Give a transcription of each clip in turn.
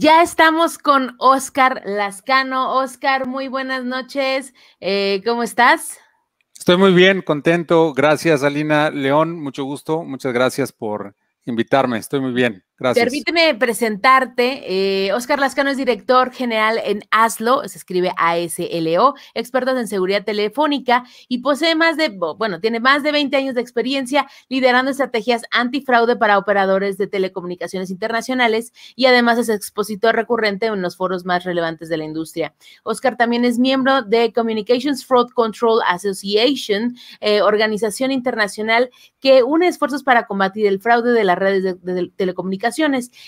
ya estamos con Oscar Lascano. Oscar, muy buenas noches. Eh, ¿Cómo estás? Estoy muy bien, contento. Gracias, Alina León. Mucho gusto. Muchas gracias por invitarme. Estoy muy bien. Permíteme presentarte. Oscar eh, Lascano es director general en ASLO, se escribe A-S-L-O expertos en seguridad telefónica y posee más de, bueno, tiene más de 20 años de experiencia liderando estrategias antifraude para operadores de telecomunicaciones internacionales y además es expositor recurrente en los foros más relevantes de la industria. Oscar también es miembro de Communications Fraud Control Association, eh, organización internacional que une esfuerzos para combatir el fraude de las redes de telecomunicaciones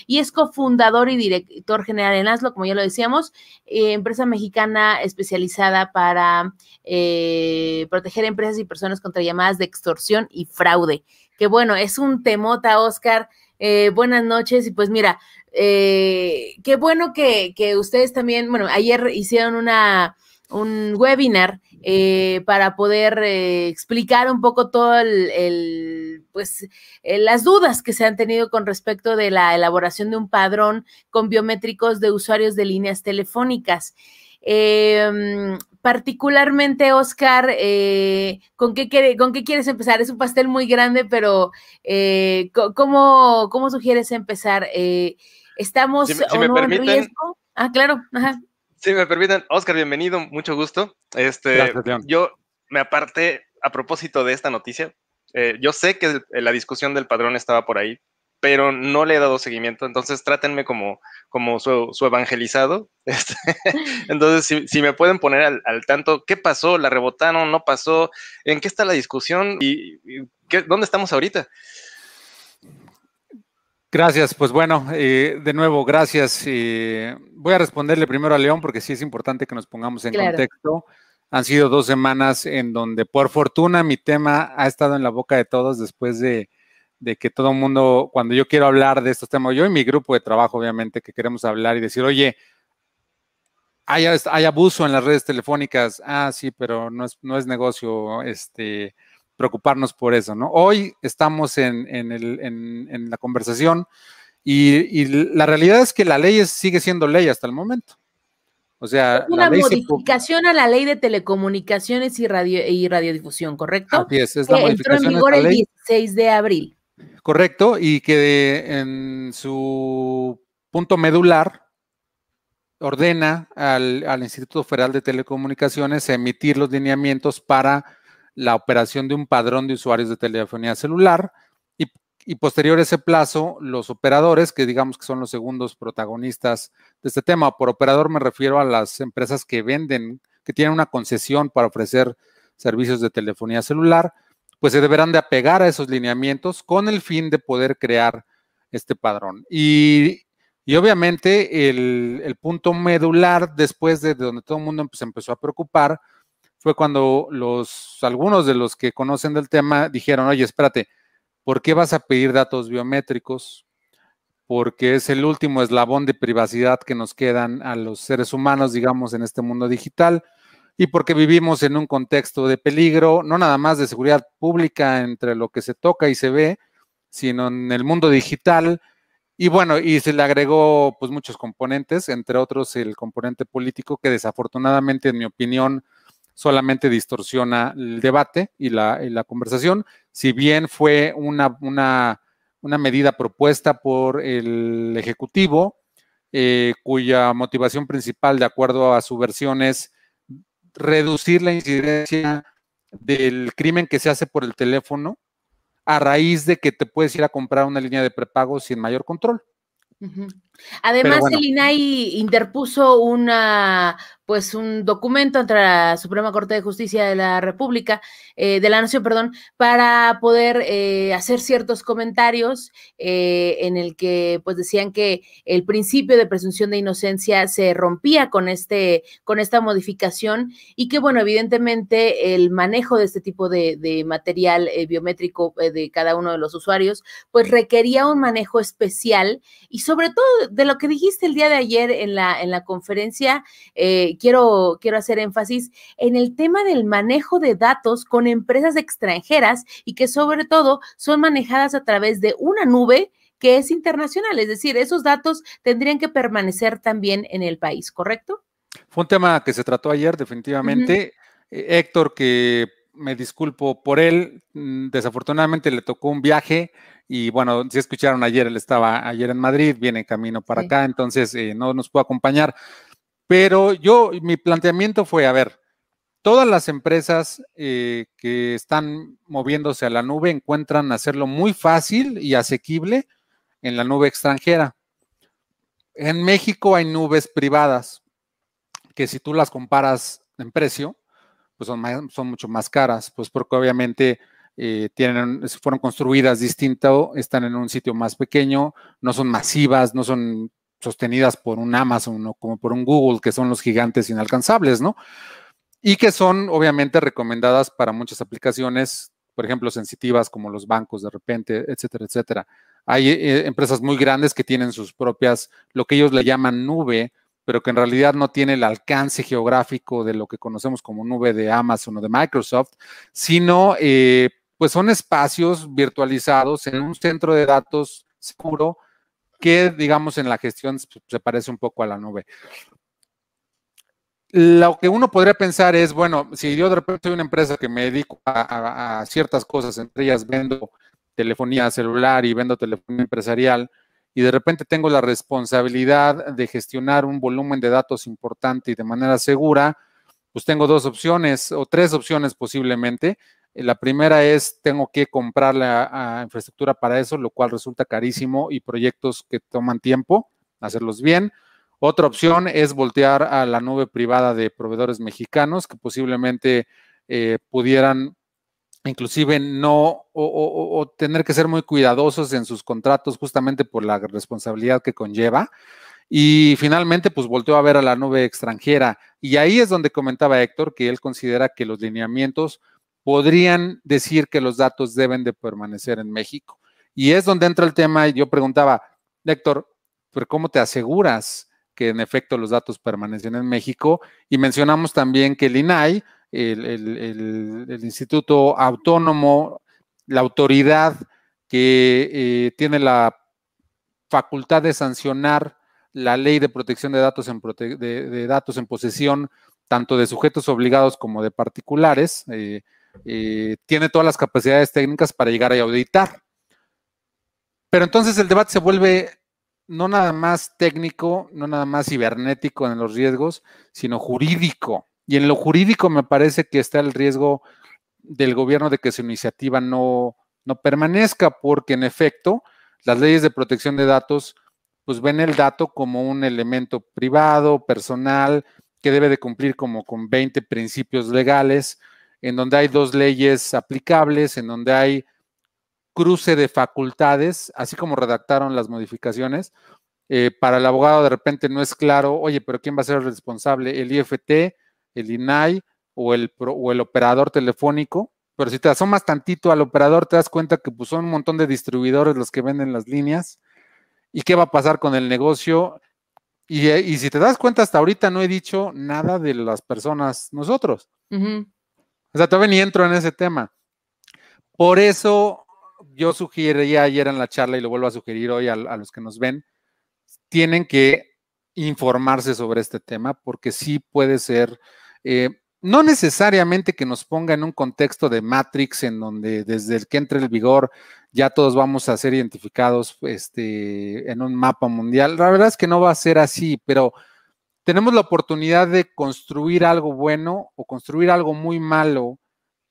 y es cofundador y director general en ASLO, como ya lo decíamos, eh, empresa mexicana especializada para eh, proteger empresas y personas contra llamadas de extorsión y fraude. Que bueno, es un temota, Oscar. Eh, buenas noches y pues mira, qué bueno que ustedes también, bueno, ayer hicieron una un webinar eh, para poder eh, explicar un poco todas pues, eh, las dudas que se han tenido con respecto de la elaboración de un padrón con biométricos de usuarios de líneas telefónicas. Em, particularmente, Oscar, ¿con, qué ¿con qué quieres empezar? Es un pastel muy grande, pero ¿cómo, ¿cómo sugieres empezar? ¿Estamos en riesgo? Ah, claro. Ajá. Si me permiten, Oscar, bienvenido, mucho gusto. Este, yo me aparté a propósito de esta noticia. Eh, yo sé que la discusión del padrón estaba por ahí, pero no le he dado seguimiento, entonces trátenme como, como su, evangelizado. Este, entonces, si, me pueden poner al, tanto, ¿qué pasó? ¿La rebotaron? ¿No pasó? ¿En qué está la discusión? ¿Y, dónde estamos ahorita? Gracias, pues bueno, eh, de nuevo, gracias. Eh, voy a responderle primero a León porque sí es importante que nos pongamos en contexto. Han sido dos semanas en donde, por fortuna, mi tema ha estado en la boca de todos después de, que todo el mundo, cuando yo quiero hablar de estos temas, yo y mi grupo de trabajo, obviamente, que queremos hablar y decir, oye, hay, hay abuso en las redes telefónicas, ah, sí, pero no es, no es negocio, este, preocuparnos por eso, ¿no? Hoy estamos en, la conversación y, la realidad es que la ley sigue siendo ley hasta el momento. O sea, una modificación a la ley de telecomunicaciones y, radio, radiodifusión, ¿correcto? que entró en vigor el 16 de abril. Correcto, y que en su punto medular ordena al, al Instituto Federal de Telecomunicaciones emitir los lineamientos para la operación de un padrón de usuarios de telefonía celular y, posterior a ese plazo, los operadores, que digamos que son los segundos protagonistas de este tema. Por operador me refiero a las empresas que venden, que tienen una concesión para ofrecer servicios de telefonía celular, pues se deberán de apegar a esos lineamientos con el fin de poder crear este padrón. Y, obviamente el, punto medular después de, donde todo el mundo se pues, empezó a preocupar fue cuando los, algunos de los que conocen del tema dijeron, oye, espérate, ¿por qué vas a pedir datos biométricos? Porque es el último eslabón de privacidad que nos quedan a los seres humanos, digamos, en este mundo digital, y porque vivimos en un contexto de peligro, no nada más de seguridad pública entre lo que se toca y se ve, sino en el mundo digital. Y bueno, y se le agregó pues muchos componentes, entre otros el componente político que desafortunadamente, en mi opinión, solamente distorsiona el debate y la, conversación. Si bien fue una, medida propuesta por el Ejecutivo, eh, cuya motivación principal, de acuerdo a su versión, es reducir la incidencia del crimen que se hace por el teléfono a raíz de que te puedes ir a comprar una línea de prepago sin mayor control. Además, el INAI interpuso una, pues, un documento ante la Suprema Corte de Justicia de la República, eh, de la Nación, perdón, para poder eh, hacer ciertos comentarios eh, en el que, pues, decían que el principio de presunción de inocencia se rompía con este, con esta modificación y que, bueno, evidentemente el manejo de este tipo de, de material biométrico de cada uno de los usuarios, pues, requería un manejo especial y sobre todo de lo que dijiste el día de ayer en la, en la conferencia, eh, quiero, quiero hacer énfasis en el tema del manejo de datos con empresas extranjeras y que sobre todo son manejadas a través de una nube que es internacional, es decir, esos datos tendrían que permanecer también en el país, ¿correcto? Fue un tema que se trató ayer, definitivamente. Eh, Héctor, que me disculpo por él. Mm, desafortunadamente le tocó un viaje y bueno, si escucharon ayer, él estaba ayer en Madrid, viene camino para acá, entonces eh, no nos pudo acompañar. Pero yo, mi planteamiento fue, a ver, todas las empresas eh, que están moviéndose a la nube encuentran hacerlo muy fácil y asequible en la nube extranjera. En México hay nubes privadas que si tú las comparas en precio, pues son, más, son mucho más caras, pues porque obviamente eh, tienen, fueron construidas distinto, están en un sitio más pequeño, no son masivas, no son sostenidas por un Amazon o como por un Google, que son los gigantes inalcanzables, ¿no? Y que son obviamente recomendadas para muchas aplicaciones, por ejemplo, sensitivas como los bancos de repente, etcétera, etcétera. Hay eh, empresas muy grandes que tienen sus propias, lo que ellos le llaman nube, pero que en realidad no tiene el alcance geográfico de lo que conocemos como nube de Amazon o de Microsoft, sino eh, pues son espacios virtualizados en un centro de datos seguro que digamos en la gestión se parece un poco a la nube. Lo que uno podría pensar es, bueno, si yo de repente soy una empresa que me dedico a, a ciertas cosas, entre ellas vendo telefonía celular y vendo telefonía empresarial, y de repente tengo la responsabilidad de gestionar un volumen de datos importante y de manera segura, pues tengo dos opciones o tres opciones posiblemente. Eh, la primera es, tengo que comprar la infraestructura para eso, lo cual resulta carísimo y proyectos que toman tiempo, hacerlos bien. Otra opción es voltear a la nube privada de proveedores mexicanos que posiblemente eh, pudieran inclusive no, o, tener que ser muy cuidadosos en sus contratos justamente por la responsabilidad que conlleva. Y finalmente, pues volteó a ver a la nube extranjera. Y ahí es donde comentaba Héctor que él considera que los lineamientos podrían decir que los datos deben de permanecer en México. Y es donde entra el tema, y yo preguntaba, Héctor, ¿pero cómo te aseguras que en efecto los datos permanecen en México? Y mencionamos también que el INAI el, instituto autónomo, la autoridad que eh, tiene la facultad de sancionar la ley de protección de datos en, de, datos en posesión, tanto de sujetos obligados como de particulares, eh, eh, tiene todas las capacidades técnicas para llegar a auditar. Pero entonces el debate se vuelve no nada más técnico, no nada más cibernético en los riesgos, sino jurídico. Y en lo jurídico me parece que está el riesgo del gobierno de que su iniciativa no, no permanezca, porque en efecto las leyes de protección de datos pues ven el dato como un elemento privado, personal, que debe de cumplir como con 20 principios legales, en donde hay dos leyes aplicables, en donde hay cruce de facultades, así como redactaron las modificaciones. Eh, para el abogado de repente no es claro, oye, pero ¿quién va a ser el responsable? ¿El IFT? el INAI o el, o el operador telefónico, pero si te asomas tantito al operador te das cuenta que pues, son un montón de distribuidores los que venden las líneas y qué va a pasar con el negocio. Y, si te das cuenta, hasta ahorita no he dicho nada de las personas, nosotros. O sea, todavía ni entro en ese tema. Por eso yo sugería ayer en la charla y lo vuelvo a sugerir hoy a los que nos ven, tienen que informarse sobre este tema porque sí puede ser eh, no necesariamente que nos ponga en un contexto de Matrix en donde desde el que entre el vigor ya todos vamos a ser identificados este, en un mapa mundial. La verdad es que no va a ser así, pero tenemos la oportunidad de construir algo bueno o construir algo muy malo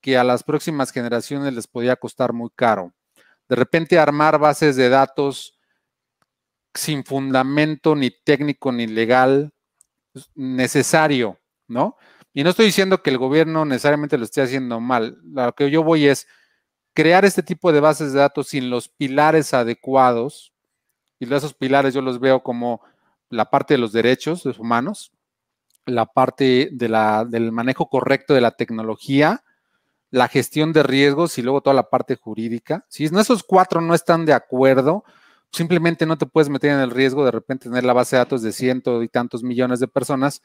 que a las próximas generaciones les podría costar muy caro. De repente armar bases de datos sin fundamento ni técnico ni legal necesario, ¿no? Y no estoy diciendo que el gobierno necesariamente lo esté haciendo mal. Lo que yo voy es crear este tipo de bases de datos sin los pilares adecuados. Y esos pilares yo los veo como la parte de los derechos humanos, la parte del manejo correcto de la tecnología, la gestión de riesgos y luego toda la parte jurídica. Si esos cuatro no están de acuerdo, simplemente no te puedes meter en el riesgo de repente tener la base de datos de ciento y tantos millones de personas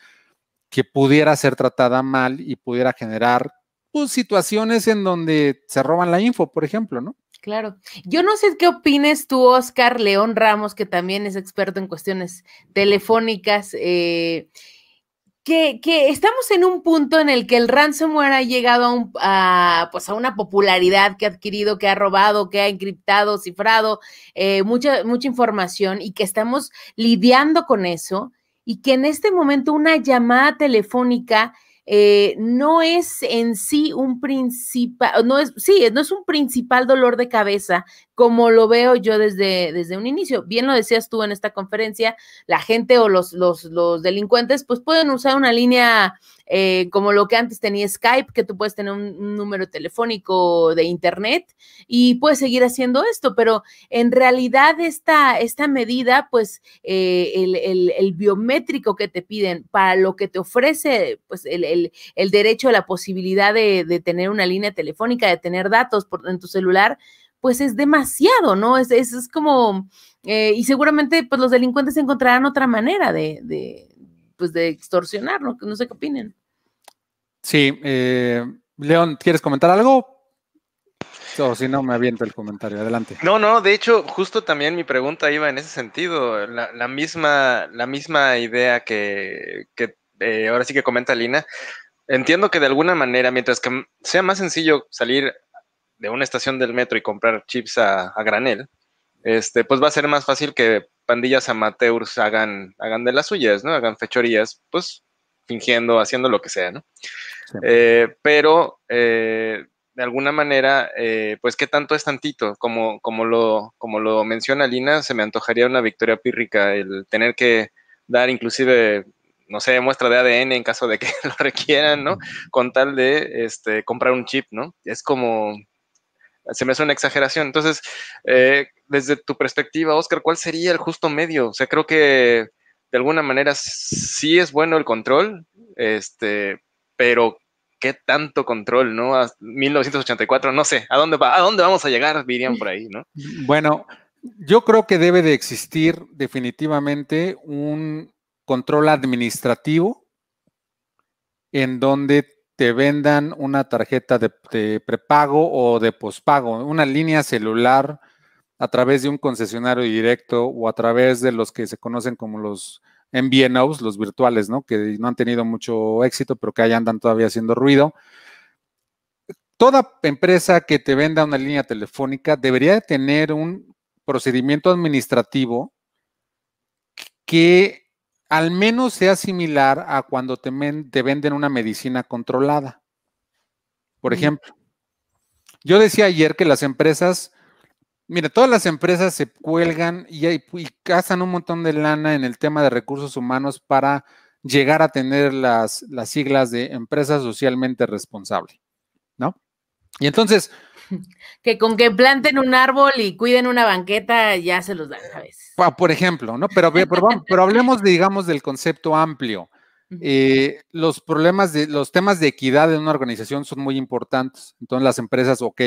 que pudiera ser tratada mal y pudiera generar pues, situaciones en donde se roban la info, por ejemplo, ¿no? Claro. Yo no sé qué opines tú, Oscar León Ramos, que también es experto en cuestiones telefónicas. Eh, que, estamos en un punto en el que el ransomware ha llegado a, pues, una popularidad que ha adquirido, que ha robado, que ha encriptado, cifrado eh, mucha, mucha información y que estamos lidiando con eso y que en este momento una llamada telefónica eh, no es en sí un principal, no es, sí, no es un principal dolor de cabeza como lo veo yo desde, desde un inicio. Bien lo decías tú en esta conferencia, la gente o los, los, los delincuentes pues pueden usar una línea eh, como lo que antes tenía Skype, que tú puedes tener un, número telefónico de internet y puedes seguir haciendo esto, pero en realidad esta, esta medida, pues eh, el, el, el, biométrico que te piden para lo que te ofrece, pues el, derecho a la posibilidad de, de tener una línea telefónica, de tener datos por, en tu celular, pues es demasiado, ¿no? Es, es, como, eh, y seguramente pues los delincuentes encontrarán otra manera de, de pues de extorsionar, ¿no? No sé qué opinen. Sí, eh, León, ¿quieres comentar algo? O si no, me aviento el comentario. Adelante. No, no, de hecho, justo también mi pregunta iba en ese sentido. La, misma, la misma idea que, eh, ahora sí que comenta Lina. Entiendo que de alguna manera, mientras que sea más sencillo salir de una estación del metro y comprar chips a, granel, este, pues va a ser más fácil que pandillas amateurs hagan, hagan de las suyas, ¿no? Hagan fechorías, pues fingiendo, haciendo lo que sea, ¿no? Eh, pero eh, de alguna manera, eh, pues qué tanto es tantito, como, como, lo, como lo menciona Lina, se me antojaría una victoria pírrica, el tener que dar inclusive, no sé, muestra de ADN en caso de que lo requieran, ¿no? Con tal de este, comprar un chip, ¿no? Es como, se me hace una exageración. Entonces, eh, desde tu perspectiva, Oscar, ¿cuál sería el justo medio? O sea, creo que de alguna manera sí es bueno el control, este, pero qué tanto control, ¿no? 1984, no sé, ¿a dónde, va? ¿a dónde vamos a llegar? Dirían por ahí, ¿no? Bueno, yo creo que debe de existir definitivamente un control administrativo en donde te vendan una tarjeta de, prepago o de pospago, una línea celular a través de un concesionario directo o a través de los que se conocen como los MVNOs, los virtuales, ¿no? Que no han tenido mucho éxito, pero que ahí andan todavía haciendo ruido. Toda empresa que te venda una línea telefónica debería tener un procedimiento administrativo que al menos sea similar a cuando te, venden una medicina controlada. Por ejemplo, yo decía ayer que las empresas, mire, todas las empresas se cuelgan y, cazan un montón de lana en el tema de recursos humanos para llegar a tener las, las siglas de empresa socialmente responsable, ¿no? Y entonces, que con que planten un árbol y cuiden una banqueta ya se los dan a veces. Ah, por ejemplo, ¿no? Pero, pero, hablemos, digamos, del concepto amplio. Eh, los problemas de los temas de equidad en una organización son muy importantes. Entonces, las empresas, ok,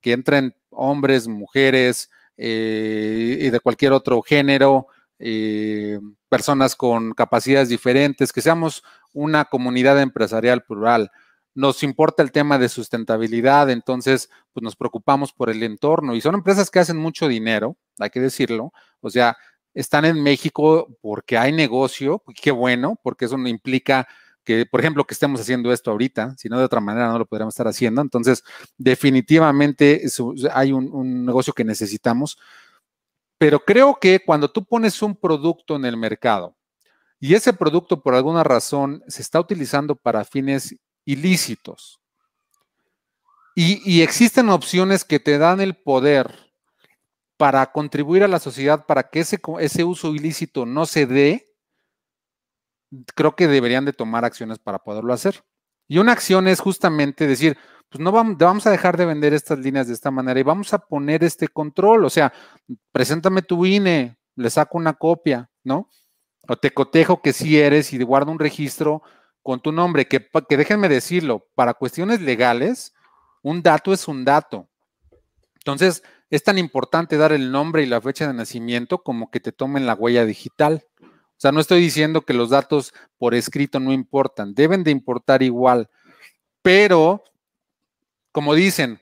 que entren hombres, mujeres eh, y de cualquier otro género, eh, personas con capacidades diferentes, que seamos una comunidad empresarial plural nos importa el tema de sustentabilidad, entonces pues nos preocupamos por el entorno y son empresas que hacen mucho dinero, hay que decirlo, o sea, están en México porque hay negocio, qué bueno, porque eso no implica que, por ejemplo, que estemos haciendo esto ahorita, si no de otra manera no lo podríamos estar haciendo, entonces definitivamente hay un negocio que necesitamos, pero creo que cuando tú pones un producto en el mercado, y ese producto por alguna razón se está utilizando para fines ilícitos. Y, existen opciones que te dan el poder para contribuir a la sociedad para que ese, uso ilícito no se dé, creo que deberían de tomar acciones para poderlo hacer. Y una acción es justamente decir, pues no vamos, vamos, a dejar de vender estas líneas de esta manera y vamos a poner este control. O sea, preséntame tu INE, le saco una copia, ¿no? O te cotejo que sí eres y guardo un registro con tu nombre, que, déjenme decirlo, para cuestiones legales, un dato es un dato. Entonces, es tan importante dar el nombre y la fecha de nacimiento como que te tomen la huella digital. O sea, no estoy diciendo que los datos por escrito no importan, deben de importar igual, pero, como dicen,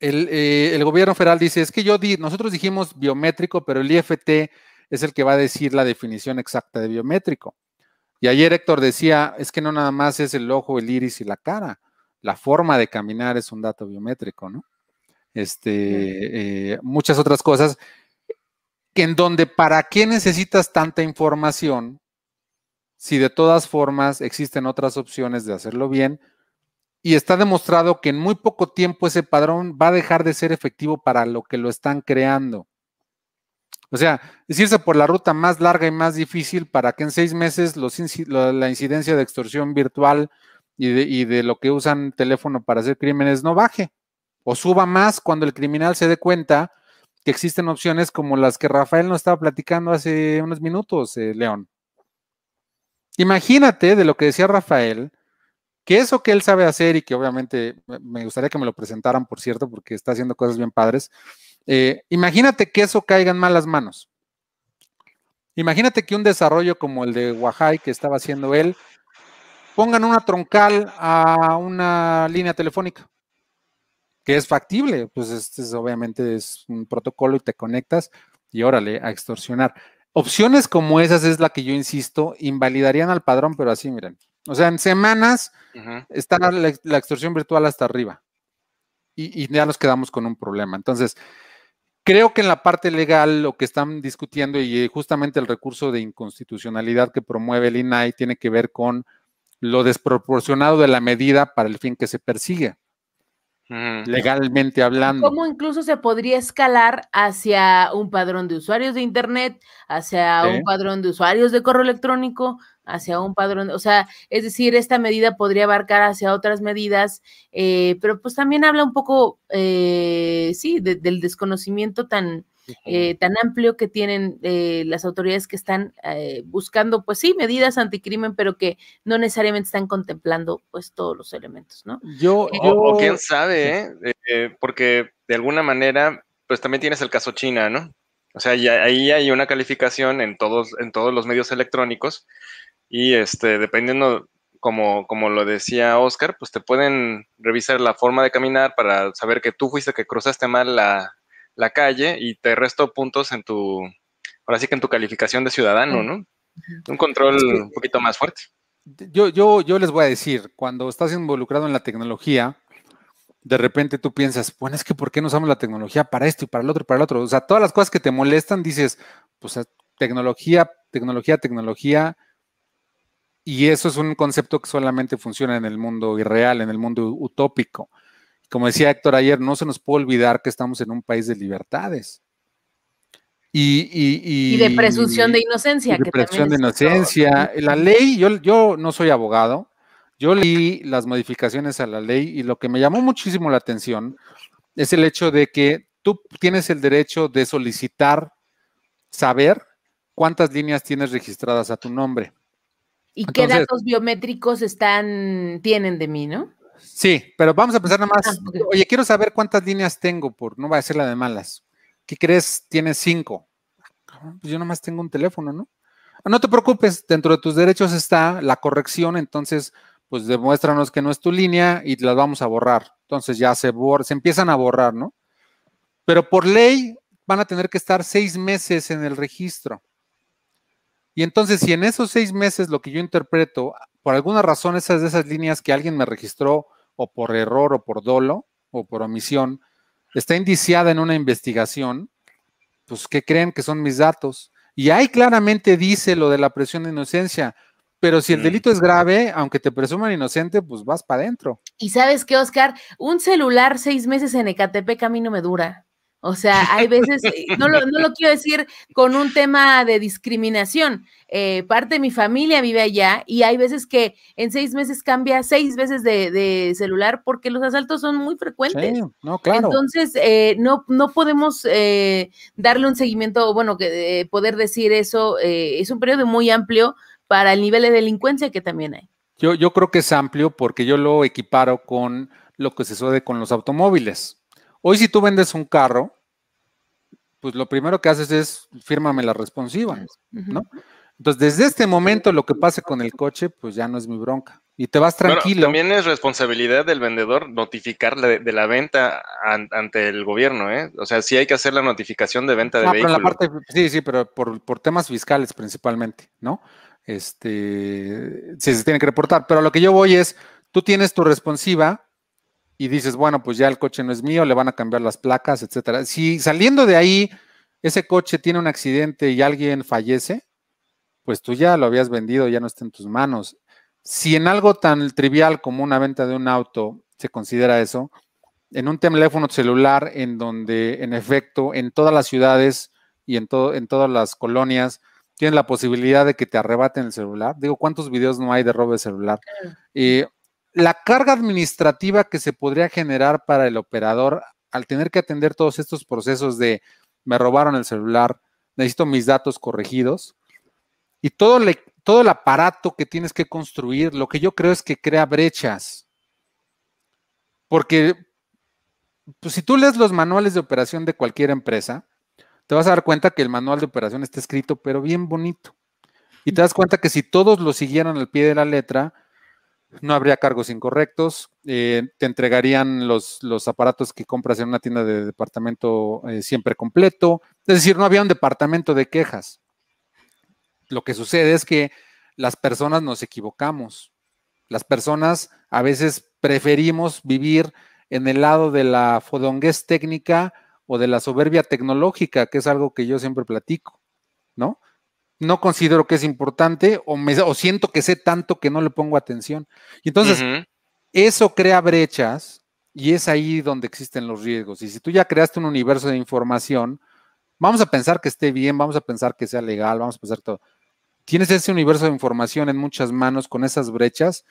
el, eh, el gobierno federal dice, es que yo di, nosotros dijimos biométrico, pero el IFT es el que va a decir la definición exacta de biométrico. Y ayer Héctor decía, es que no nada más es el ojo, el iris y la cara, la forma de caminar es un dato biométrico, ¿no? Este, eh, muchas otras cosas, que en donde para qué necesitas tanta información si de todas formas existen otras opciones de hacerlo bien y está demostrado que en muy poco tiempo ese padrón va a dejar de ser efectivo para lo que lo están creando. O sea, es irse por la ruta más larga y más difícil para que en seis meses la incidencia de extorsión virtual y de, lo que usan teléfono para hacer crímenes no baje o suba más cuando el criminal se dé cuenta que existen opciones como las que Rafael nos estaba platicando hace unos minutos, eh, León. Imagínate de lo que decía Rafael, que eso que él sabe hacer y que obviamente me gustaría que me lo presentaran, por cierto, porque está haciendo cosas bien padres, eh, imagínate que eso caiga en malas manos. Imagínate que un desarrollo como el de Wahai que estaba haciendo él, pongan una troncal a una línea telefónica, que es factible, pues este es, obviamente es un protocolo y te conectas y órale, a extorsionar. Opciones como esas es la que yo insisto, invalidarían al padrón, pero así miren. O sea, en semanas está la, extorsión virtual hasta arriba y ya nos quedamos con un problema. Entonces, Creo que en la parte legal lo que están discutiendo y eh, justamente el recurso de inconstitucionalidad que promueve el INAI tiene que ver con lo desproporcionado de la medida para el fin que se persigue legalmente hablando. ¿Cómo incluso se podría escalar hacia un padrón de usuarios de Internet, hacia un padrón de usuarios de correo electrónico, hacia un padrón? O sea, es decir, esta medida podría abarcar hacia otras medidas, eh, pero pues también habla un poco, eh, sí, del desconocimiento tan, eh, tan amplio que tienen eh, las autoridades que están eh, buscando, pues sí, medidas anticrimen, pero que no necesariamente están contemplando pues todos los elementos, ¿no? Yo, O, quién sabe, Porque de alguna manera, pues también tienes el caso China, ¿no? O sea, ya, ahí hay una calificación en todos, en todos los medios electrónicos y este, dependiendo, como, como lo decía Oscar, pues te pueden revisar la forma de caminar para saber que tú fuiste que cruzaste mal la, la calle y te resto puntos en tu, ahora sí que en tu calificación de ciudadano, mm. ¿no? Un control un poquito más fuerte. Yo, yo, yo les voy a decir, cuando estás involucrado en la tecnología, de repente tú piensas, bueno, es que ¿por qué no usamos la tecnología para esto y para el otro y para el otro? O sea, todas las cosas que te molestan, dices, pues eh, tecnología, tecnología, tecnología, y eso es un concepto que solamente funciona en el mundo irreal, en el mundo utópico. Como decía Héctor ayer, no se nos puede olvidar que estamos en un país de libertades. Y, y, y, de presunción de inocencia. de presunción de inocencia. La ley, yo, yo no soy abogado, yo leí las modificaciones a la ley y lo que me llamó muchísimo la atención es el hecho de que tú tienes el derecho de solicitar saber cuántas líneas tienes registradas a tu nombre. ¿Y qué datos biométricos están, tienen de mí, no? Sí, pero vamos a pensar nada más. Ah, Oye, quiero saber cuántas líneas tengo, por no va a ser la de malas. ¿Qué crees? Tienes cinco. Ah, pues yo nomás tengo un teléfono, ¿no? Ah, no te preocupes, dentro de tus derechos está la corrección, entonces, pues demuéstranos que no es tu línea y las vamos a borrar. Entonces ya se, borra, se empiezan a borrar, ¿no? Pero por ley van a tener que estar seis meses en el registro. Y entonces, si en esos seis meses lo que yo interpreto, por alguna razón esas de esas líneas que alguien me registró o por error o por dolo o por omisión, está indiciada en una investigación, pues ¿qué creen que son mis datos? Y ahí claramente dice lo de la presión de inocencia, pero si el mm. delito es grave, aunque te presuman inocente, pues vas para adentro. Y sabes qué, Oscar, un celular seis meses en Ecatepec a mí no me dura. O sea, hay veces, eh, no lo, no quiero decir con un tema de discriminación. Eh, parte de mi familia vive allá y hay veces que en seis meses cambia seis veces de, celular porque los asaltos son muy frecuentes. Sí, claro. Entonces, eh, no, no podemos darle un seguimiento, bueno, que poder decir eso es un periodo muy amplio para el nivel de delincuencia que también hay. Yo, yo creo que es amplio porque yo lo equiparo con lo que se sucede con los automóviles. Hoy si tú vendes un carro, pues lo primero que haces es fírmame la responsiva, ¿no? Entonces, desde este momento lo que pase con el coche, pues ya no es mi bronca. Y te vas tranquilo. Pero también es responsabilidad del vendedor notificar de, la venta ante el gobierno, ¿eh? O sea, sí hay que hacer la notificación de venta de ah, vehículo. sí, sí, pero por, por, temas fiscales principalmente, ¿no? Este, sí, se tiene que reportar. Pero lo que yo voy es, tú tienes tu responsiva, y dices, bueno, pues ya el coche no es mío, le van a cambiar las placas, etcétera. Si saliendo de ahí ese coche tiene un accidente y alguien fallece, pues tú ya lo habías vendido, ya no está en tus manos. Si en algo tan trivial como una venta de un auto se considera eso, en un teléfono celular en donde en efecto en todas las ciudades y en, todo, en todas las colonias tienes la posibilidad de que te arrebaten el celular. Digo, ¿cuántos videos no hay de robo de celular? Y la carga administrativa que se podría generar para el operador al tener que atender todos estos procesos de me robaron el celular, necesito mis datos corregidos y todo, todo el aparato que tienes que construir, lo que yo creo es que crea brechas. Porque pues, si tú lees los manuales de operación de cualquier empresa, te vas a dar cuenta que el manual de operación está escrito, pero bien bonito. Y te das cuenta que si todos lo siguieran al pie de la letra, no habría cargos incorrectos, eh, te entregarían los, los, aparatos que compras en una tienda de departamento eh, siempre completo, es decir, no había un departamento de quejas. Lo que sucede es que las personas nos equivocamos, las personas a veces preferimos vivir en el lado de la fodonguez técnica o de la soberbia tecnológica, que es algo que yo siempre platico, ¿no? no considero que es importante o, siento que sé tanto que no le pongo atención. Y entonces, eso crea brechas y es ahí donde existen los riesgos. Y si tú ya creaste un universo de información, vamos a pensar que esté bien, vamos a pensar que sea legal, vamos a pensar todo. Tienes ese universo de información en muchas manos con esas brechas,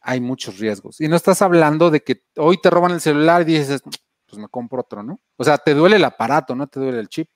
hay muchos riesgos. Y no estás hablando de que hoy te roban el celular y dices, pues me compro otro, ¿no? O sea, te duele el aparato, no te duele el chip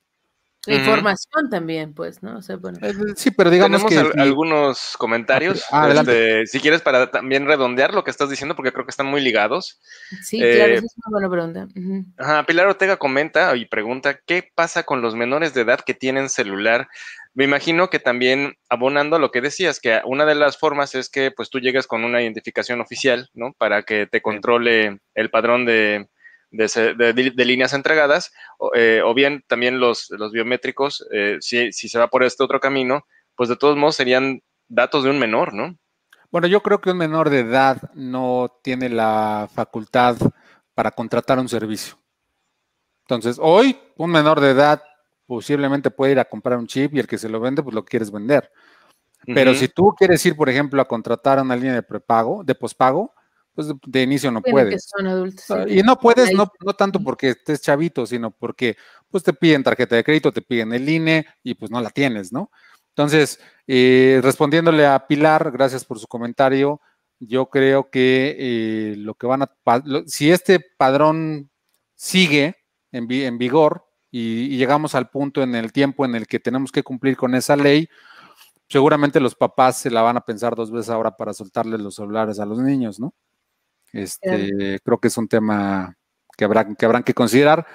información también, pues, ¿no? Eh, pues, sí, pero digamos que... algunos comentarios. Ah, este, si quieres, para también redondear lo que estás diciendo, porque creo que están muy ligados. Sí, claro, eh, es una buena pregunta. ajá, Pilar Ortega comenta y pregunta, ¿qué pasa con los menores de edad que tienen celular? Me imagino que también, abonando a lo que decías, que una de las formas es que pues tú llegues con una identificación oficial, ¿no? Para que te controle el padrón de, de, líneas entregadas, eh, o bien también los, los biométricos, eh, si, se va por este otro camino, pues de todos modos serían datos de un menor, ¿no? Bueno, yo creo que un menor de edad no tiene la facultad para contratar un servicio. Entonces, hoy un menor de edad posiblemente puede ir a comprar un chip y el que se lo vende, pues lo quieres vender. Pero si tú quieres ir, por ejemplo, a contratar una línea de prepago, de pospago, pues de inicio no puedes. Ah, y no puedes, no, tanto porque estés chavito, sino porque pues te piden tarjeta de crédito, te piden el INE y pues no la tienes, ¿no? Entonces, eh, respondiéndole a Pilar, gracias por su comentario. Yo creo que eh, lo que van a, si este padrón sigue en, vigor y llegamos al punto en el tiempo en el que tenemos que cumplir con esa ley, seguramente los papás se la van a pensar dos veces ahora para soltarles los celulares a los niños, ¿no? Este, Creo que es un tema que, que habrán que considerar,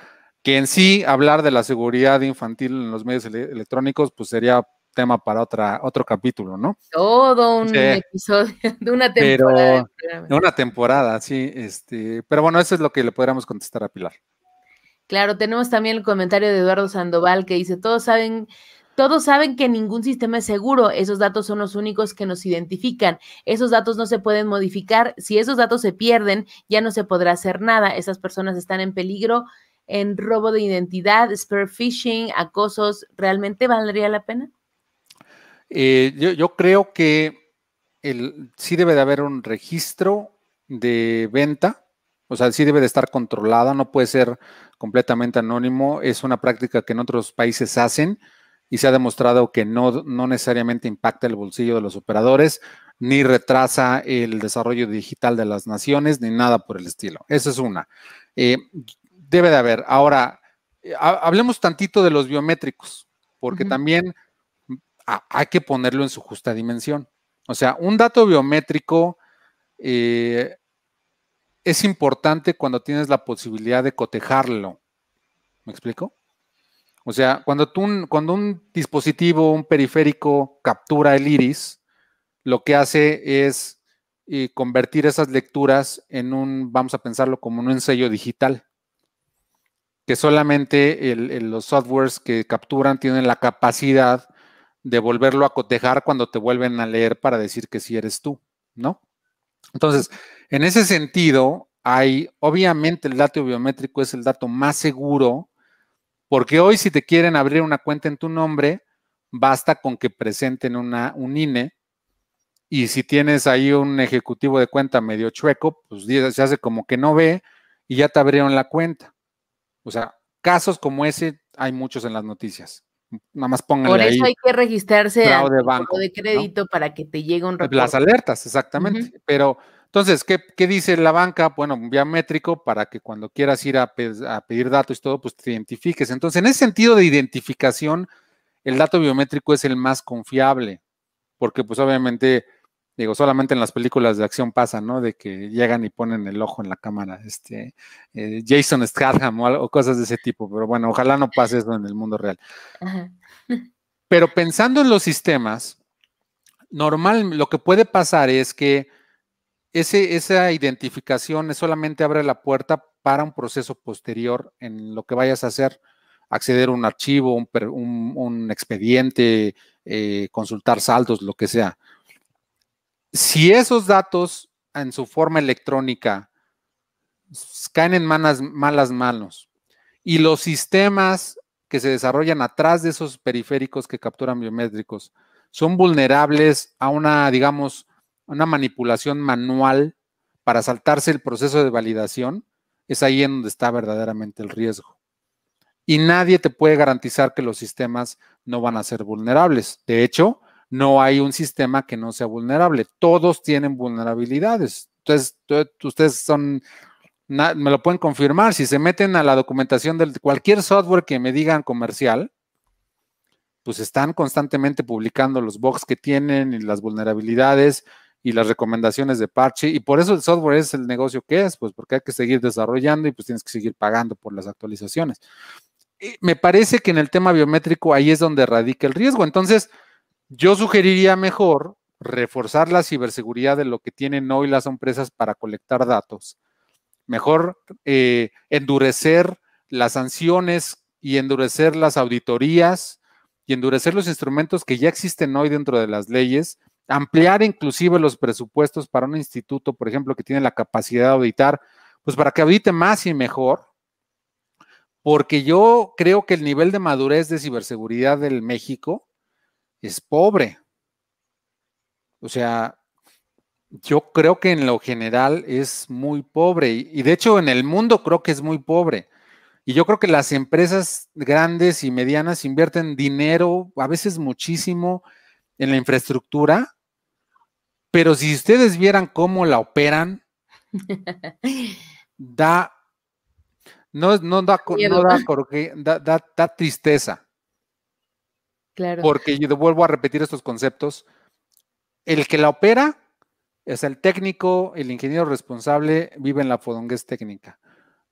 que en sí hablar de la seguridad infantil en los medios electrónicos, pues sería tema para otra, otro capítulo, ¿no? Todo un episodio de una temporada. una temporada, sí. Este, pero bueno, eso es lo que le podríamos contestar a Pilar. Claro, tenemos también el comentario de Eduardo Sandoval que dice, todos saben todos saben que ningún sistema es seguro. Esos datos son los únicos que nos identifican. Esos datos no se pueden modificar. Si esos datos se pierden, ya no se podrá hacer nada. Esas personas están en peligro en robo de identidad, spear phishing, acosos. ¿Realmente valdría la pena? Eh, yo, creo que sí debe de haber un registro de venta. O sea, sí debe de estar controlada, no puede ser completamente anónimo. Es una práctica que en otros países hacen y se ha demostrado que no, necesariamente impacta el bolsillo de los operadores, ni retrasa el desarrollo digital de las naciones, ni nada por el estilo. Esa es una. Eh, debe de haber. Ahora, eh, hablemos tantito de los biométricos, porque también hay que ponerlo en su justa dimensión. O sea, un dato biométrico eh, es importante cuando tienes la posibilidad de cotejarlo. ¿Me explico? O sea, cuando, tú, cuando un dispositivo, un periférico captura el iris, lo que hace es eh, convertir esas lecturas en un, vamos a pensarlo como un ensayo digital, que solamente los softwares que capturan tienen la capacidad de volverlo a cotejar cuando te vuelven a leer para decir que sí eres tú, ¿no? Entonces, en ese sentido, hay, obviamente el dato biométrico es el dato más seguro porque hoy si te quieren abrir una cuenta en tu nombre, basta con que presenten una, un INE y si tienes ahí un ejecutivo de cuenta medio chueco, pues se hace como que no ve y ya te abrieron la cuenta. O sea, casos como ese hay muchos en las noticias. Nada más pónganle Por eso hay que registrarse de, banco, de crédito para que te llegue un reporte. Las alertas, exactamente. Pero entonces, ¿qué, dice la banca? Bueno, biométrico para que cuando quieras ir a, pedir datos y todo, pues te identifiques. Entonces, en ese sentido de identificación, el dato biométrico es el más confiable, porque pues obviamente, digo, solamente en las películas de acción pasa, ¿no? De que llegan y ponen el ojo en la cámara, este, eh, Jason Statham o, cosas de ese tipo, pero bueno, ojalá no pase eso en el mundo real. Pero pensando en los sistemas, normal, lo que puede pasar es que esa identificación solamente abre la puerta para un proceso posterior en lo que vayas a hacer, acceder a un archivo, un, expediente, eh, consultar saldos, lo que sea. Si esos datos en su forma electrónica caen en malas manos y los sistemas que se desarrollan atrás de esos periféricos que capturan biométricos son vulnerables a una, digamos, una manipulación manual para saltarse el proceso de validación, es ahí en donde está verdaderamente el riesgo. Y nadie te puede garantizar que los sistemas no van a ser vulnerables. De hecho, no hay un sistema que no sea vulnerable. Todos tienen vulnerabilidades. Entonces, ustedes son, me lo pueden confirmar, si se meten a la documentación de cualquier software que me digan comercial, pues están constantemente publicando los bugs que tienen y las vulnerabilidades y las recomendaciones de parche. Y por eso el software es el negocio que es, pues porque hay que seguir desarrollando y pues tienes que seguir pagando por las actualizaciones. me parece que en el tema biométrico ahí es donde radica el riesgo. Entonces, yo sugeriría mejor reforzar la ciberseguridad de lo que tienen hoy las empresas para colectar datos. Mejor eh, endurecer las sanciones y endurecer las auditorías y endurecer los instrumentos que ya existen hoy dentro de las leyes ampliar inclusive los presupuestos para un instituto, por ejemplo, que tiene la capacidad de auditar, pues para que audite más y mejor, porque yo creo que el nivel de madurez de ciberseguridad del México es pobre. O sea, yo creo que en lo general es muy pobre y de hecho en el mundo creo que es muy pobre. Y yo creo que las empresas grandes y medianas invierten dinero, a veces muchísimo, en la infraestructura, pero si ustedes vieran cómo la operan, da, no, no, da, no da, da, da, tristeza. Claro. Porque yo vuelvo a repetir estos conceptos. El que la opera es el técnico, el ingeniero responsable vive en la fodonguez técnica.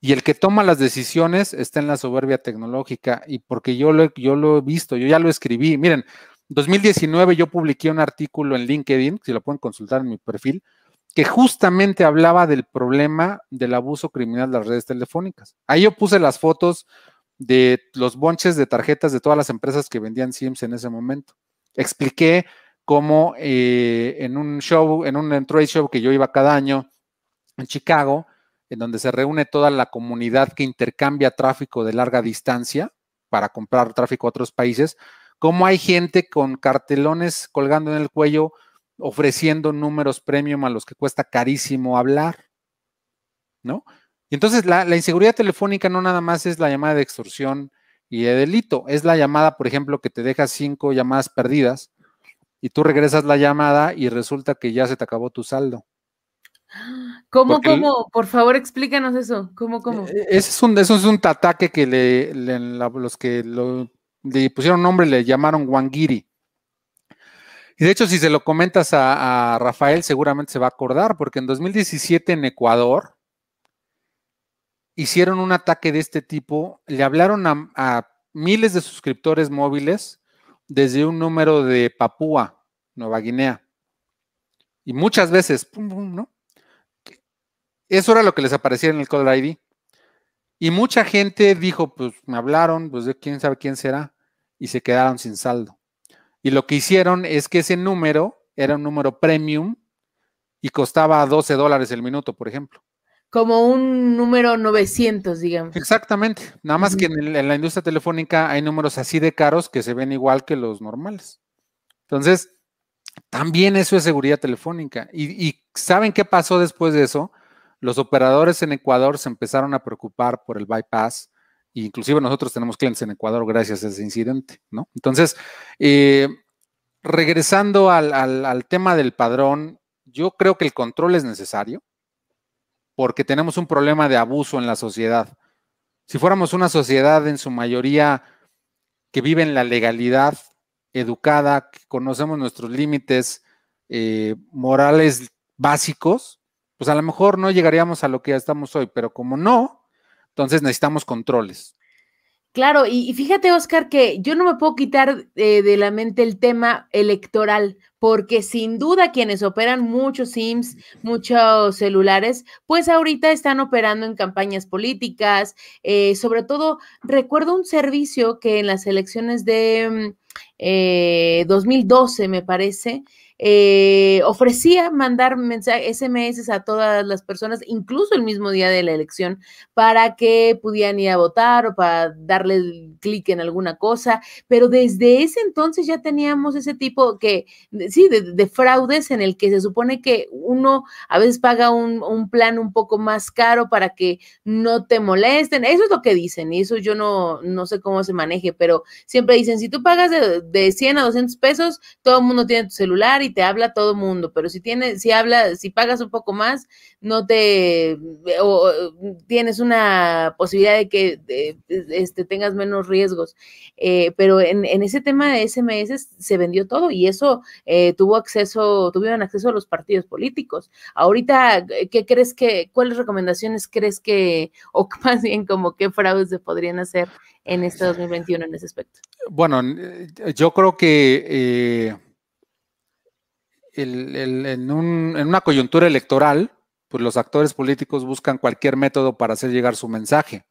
Y el que toma las decisiones está en la soberbia tecnológica. Y porque yo yo lo he visto, yo ya lo escribí. Miren, 2019 yo publiqué un artículo en LinkedIn, si lo pueden consultar en mi perfil, que justamente hablaba del problema del abuso criminal de las redes telefónicas. Ahí yo puse las fotos de los bonches de tarjetas de todas las empresas que vendían SIMs en ese momento. Expliqué cómo eh, en un show, en un trade show que yo iba cada año en Chicago, en donde se reúne toda la comunidad que intercambia tráfico de larga distancia para comprar tráfico a otros países, cómo hay gente con cartelones colgando en el cuello ofreciendo números premium a los que cuesta carísimo hablar, ¿no? Y entonces la, inseguridad telefónica no nada más es la llamada de extorsión y de delito, es la llamada, por ejemplo, que te deja cinco llamadas perdidas y tú regresas la llamada y resulta que ya se te acabó tu saldo. ¿Cómo, cómo? Por favor, explícanos eso. ¿Cómo, cómo? E, e, es un, eso es un ataque que le, los que lo le pusieron nombre, le llamaron Wangiri. Y de hecho, si se lo comentas a, Rafael, seguramente se va a acordar, porque en 2017 en Ecuador hicieron un ataque de este tipo, le hablaron a, miles de suscriptores móviles desde un número de Papúa, Nueva Guinea. Y muchas veces, pum, ¿no? Eso era lo que les aparecía en el Code ID. Y mucha gente dijo, pues me hablaron, pues quién sabe quién será y se quedaron sin saldo. Y lo que hicieron es que ese número era un número premium y costaba 12 dólares el minuto, por ejemplo. Como un número 900, digamos. Exactamente. Nada más que en, la industria telefónica hay números así de caros que se ven igual que los normales. Entonces, también eso es seguridad telefónica. Y, y, ¿saben qué pasó después de eso? Los operadores en Ecuador se empezaron a preocupar por el bypass Inclusive nosotros tenemos clientes en Ecuador gracias a ese incidente, ¿no? Entonces, eh, regresando al, tema del padrón, yo creo que el control es necesario porque tenemos un problema de abuso en la sociedad. Si fuéramos una sociedad en su mayoría que vive en la legalidad, educada, que conocemos nuestros límites eh, morales básicos, pues a lo mejor no llegaríamos a lo que ya estamos hoy, pero como no, entonces necesitamos controles. Claro, y, fíjate, Oscar, que yo no me puedo quitar eh, de la mente el tema electoral, porque sin duda quienes operan muchos SIMs, muchos celulares, pues ahorita están operando en campañas políticas. Eh, sobre todo, recuerdo un servicio que en las elecciones de 2012, mm, eh, me parece, eh, ofrecía mandar mensajes, SMS a todas las personas, incluso el mismo día de la elección, para que pudieran ir a votar o para darle clic en alguna cosa. Pero desde ese entonces ya teníamos ese tipo que, sí, de, fraudes en el que se supone que uno a veces paga un, plan un poco más caro para que no te molesten. Eso es lo que dicen y eso yo no, no sé cómo se maneje, pero siempre dicen, si tú pagas de, de 100 a 200 pesos, todo el mundo tiene tu celular y te habla todo el mundo, pero si tienes, si habla, si pagas un poco más, no te, o, tienes una posibilidad de que este, tengas menos riesgos. Eh, pero en, ese tema de SMS se vendió todo y eso eh, tuvo acceso, tuvieron acceso a los partidos políticos. Ahorita, eh, ¿qué crees que, cuáles recomendaciones crees que, o más bien como qué fraudes se podrían hacer en este 2021 en ese aspecto? Bueno, yo creo que en, una coyuntura electoral, pues los actores políticos buscan cualquier método para hacer llegar su mensaje,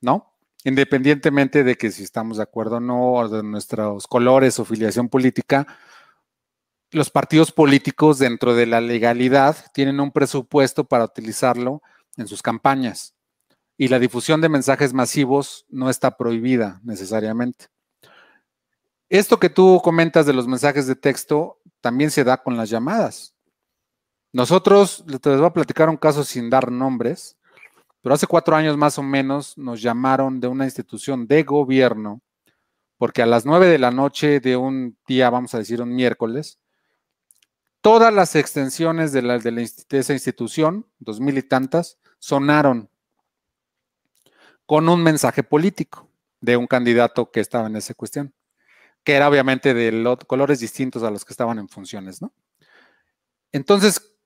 ¿no? Independientemente de que si estamos de acuerdo o no, de nuestros colores o filiación política, los partidos políticos dentro de la legalidad tienen un presupuesto para utilizarlo en sus campañas. Y la difusión de mensajes masivos no está prohibida necesariamente. Esto que tú comentas de los mensajes de texto también se da con las llamadas. Nosotros, les voy a platicar un caso sin dar nombres, pero hace cuatro años más o menos nos llamaron de una institución de gobierno, porque a las nueve de la noche de un día, vamos a decir un miércoles, todas las extensiones de, de, esa institución, dos mil y tantas, sonaron con un mensaje político de un candidato que estaba en esa cuestión que era obviamente de colores distintos a los que estaban en funciones, ¿no? Entonces,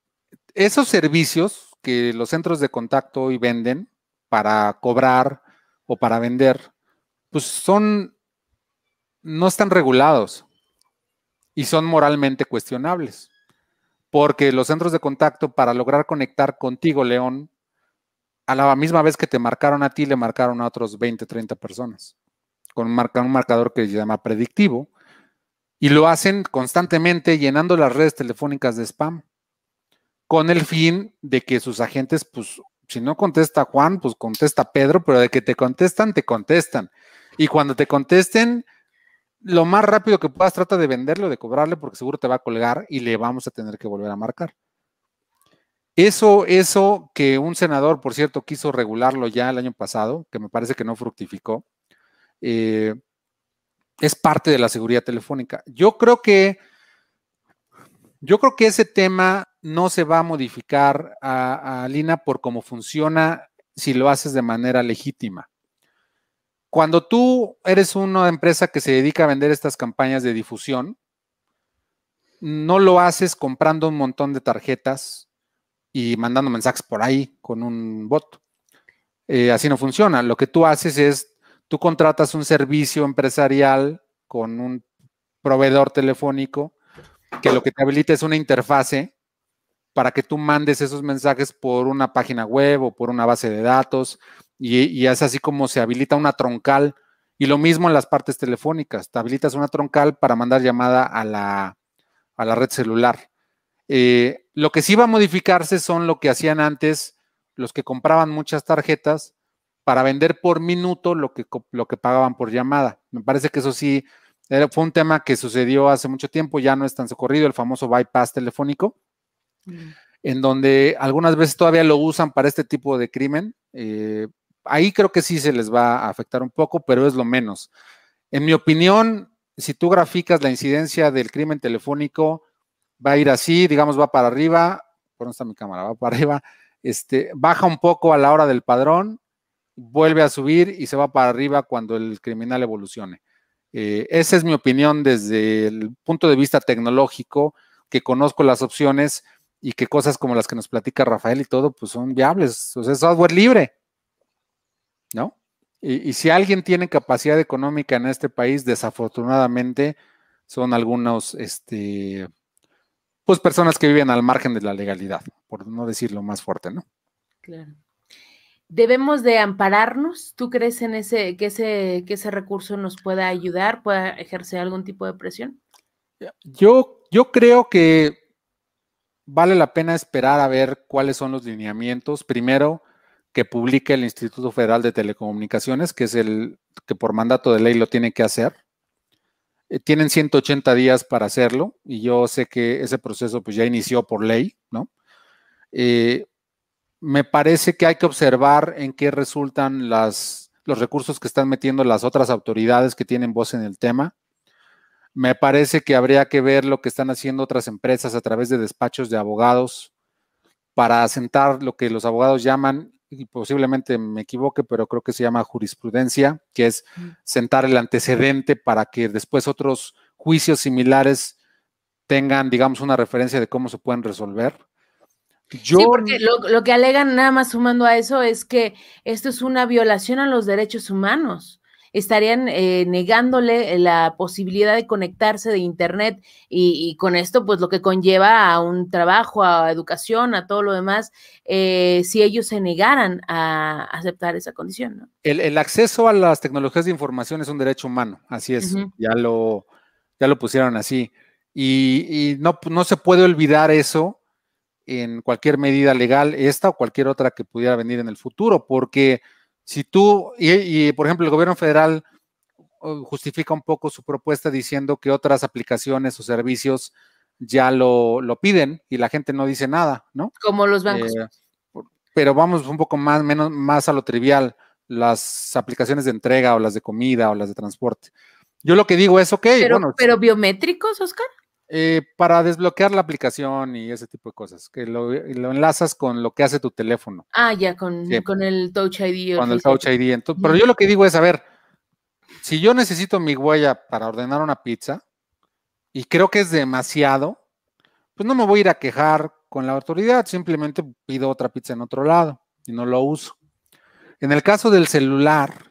esos servicios que los centros de contacto hoy venden para cobrar o para vender, pues son, no están regulados y son moralmente cuestionables. Porque los centros de contacto para lograr conectar contigo, León, a la misma vez que te marcaron a ti, le marcaron a otros 20, 30 personas con un, marcador que se llama predictivo, y lo hacen constantemente llenando las redes telefónicas de spam, con el fin de que sus agentes, pues, si no contesta Juan, pues contesta Pedro, pero de que te contestan, te contestan. Y cuando te contesten, lo más rápido que puedas, trata de venderlo, de cobrarle, porque seguro te va a colgar y le vamos a tener que volver a marcar. Eso, eso que un senador, por cierto, quiso regularlo ya el año pasado, que me parece que no fructificó, eh, es parte de la seguridad telefónica. Yo creo que yo creo que ese tema no se va a modificar a, Lina por cómo funciona si lo haces de manera legítima. Cuando tú eres una empresa que se dedica a vender estas campañas de difusión, no lo haces comprando un montón de tarjetas y mandando mensajes por ahí con un bot. Eh, así no funciona. Lo que tú haces es tú contratas un servicio empresarial con un proveedor telefónico que lo que te habilita es una interfase para que tú mandes esos mensajes por una página web o por una base de datos y, es así como se habilita una troncal y lo mismo en las partes telefónicas, te habilitas una troncal para mandar llamada a la, red celular. Eh, lo que sí va a modificarse son lo que hacían antes los que compraban muchas tarjetas, para vender por minuto lo que, lo que pagaban por llamada. Me parece que eso sí fue un tema que sucedió hace mucho tiempo, ya no es tan socorrido, el famoso bypass telefónico, en donde algunas veces todavía lo usan para este tipo de crimen. Eh, ahí creo que sí se les va a afectar un poco, pero es lo menos. En mi opinión, si tú graficas la incidencia del crimen telefónico, va a ir así, digamos, va para arriba, ¿por dónde está mi cámara? Va para arriba, este, baja un poco a la hora del padrón, vuelve a subir y se va para arriba cuando el criminal evolucione. Eh, esa es mi opinión desde el punto de vista tecnológico, que conozco las opciones y que cosas como las que nos platica Rafael y todo, pues son viables. O sea, es software libre, ¿no? Y, si alguien tiene capacidad económica en este país, desafortunadamente son algunos, este, pues personas que viven al margen de la legalidad, por no decirlo más fuerte, ¿no? Claro debemos de ampararnos. ¿Tú crees en ese que ese que ese recurso nos pueda ayudar, pueda ejercer algún tipo de presión? Yo yo creo que vale la pena esperar a ver cuáles son los lineamientos primero que publique el Instituto Federal de Telecomunicaciones, que es el que por mandato de ley lo tiene que hacer. Eh, tienen 180 días para hacerlo y yo sé que ese proceso pues ya inició por ley, ¿no? Eh, me parece que hay que observar en qué resultan los recursos que están metiendo las otras autoridades que tienen voz en el tema. Me parece que habría que ver lo que están haciendo otras empresas a través de despachos de abogados para sentar lo que los abogados llaman, y posiblemente me equivoque, pero creo que se llama jurisprudencia, que es mm. sentar el antecedente para que después otros juicios similares tengan, digamos, una referencia de cómo se pueden resolver lo, que alegan nada más sumando a eso es que esto es una violación a los derechos humanos. Estarían eh, negándole eh, la posibilidad de conectarse de Internet y, con esto, pues lo que conlleva a un trabajo, a educación, a todo lo demás, eh, si ellos se negaran a aceptar esa condición. El, acceso a las tecnologías de información es un derecho humano, así es, ya, lo, ya lo pusieron así. Y, no se puede olvidar eso en cualquier medida legal, esta o cualquier otra que pudiera venir en el futuro, porque si tú, y, por ejemplo el gobierno federal justifica un poco su propuesta diciendo que otras aplicaciones o servicios ya lo, piden y la gente no dice nada, ¿no? Como los bancos. Eh, pero vamos un poco más, menos, más a lo trivial, las aplicaciones de entrega o las de comida o las de transporte. Yo lo que digo es, ok, ¿Pero biométricos, Oscar? Eh, para desbloquear la aplicación y ese tipo de cosas, que lo, enlazas con lo que hace tu teléfono. Ah, ya, con, el Touch ID. Con el Touch ID. pero yo lo que digo es, a ver, si yo necesito mi huella para ordenar una pizza, y creo que es demasiado, pues no me voy a ir a quejar con la autoridad, simplemente pido otra pizza en otro lado y no lo uso. En el caso del celular,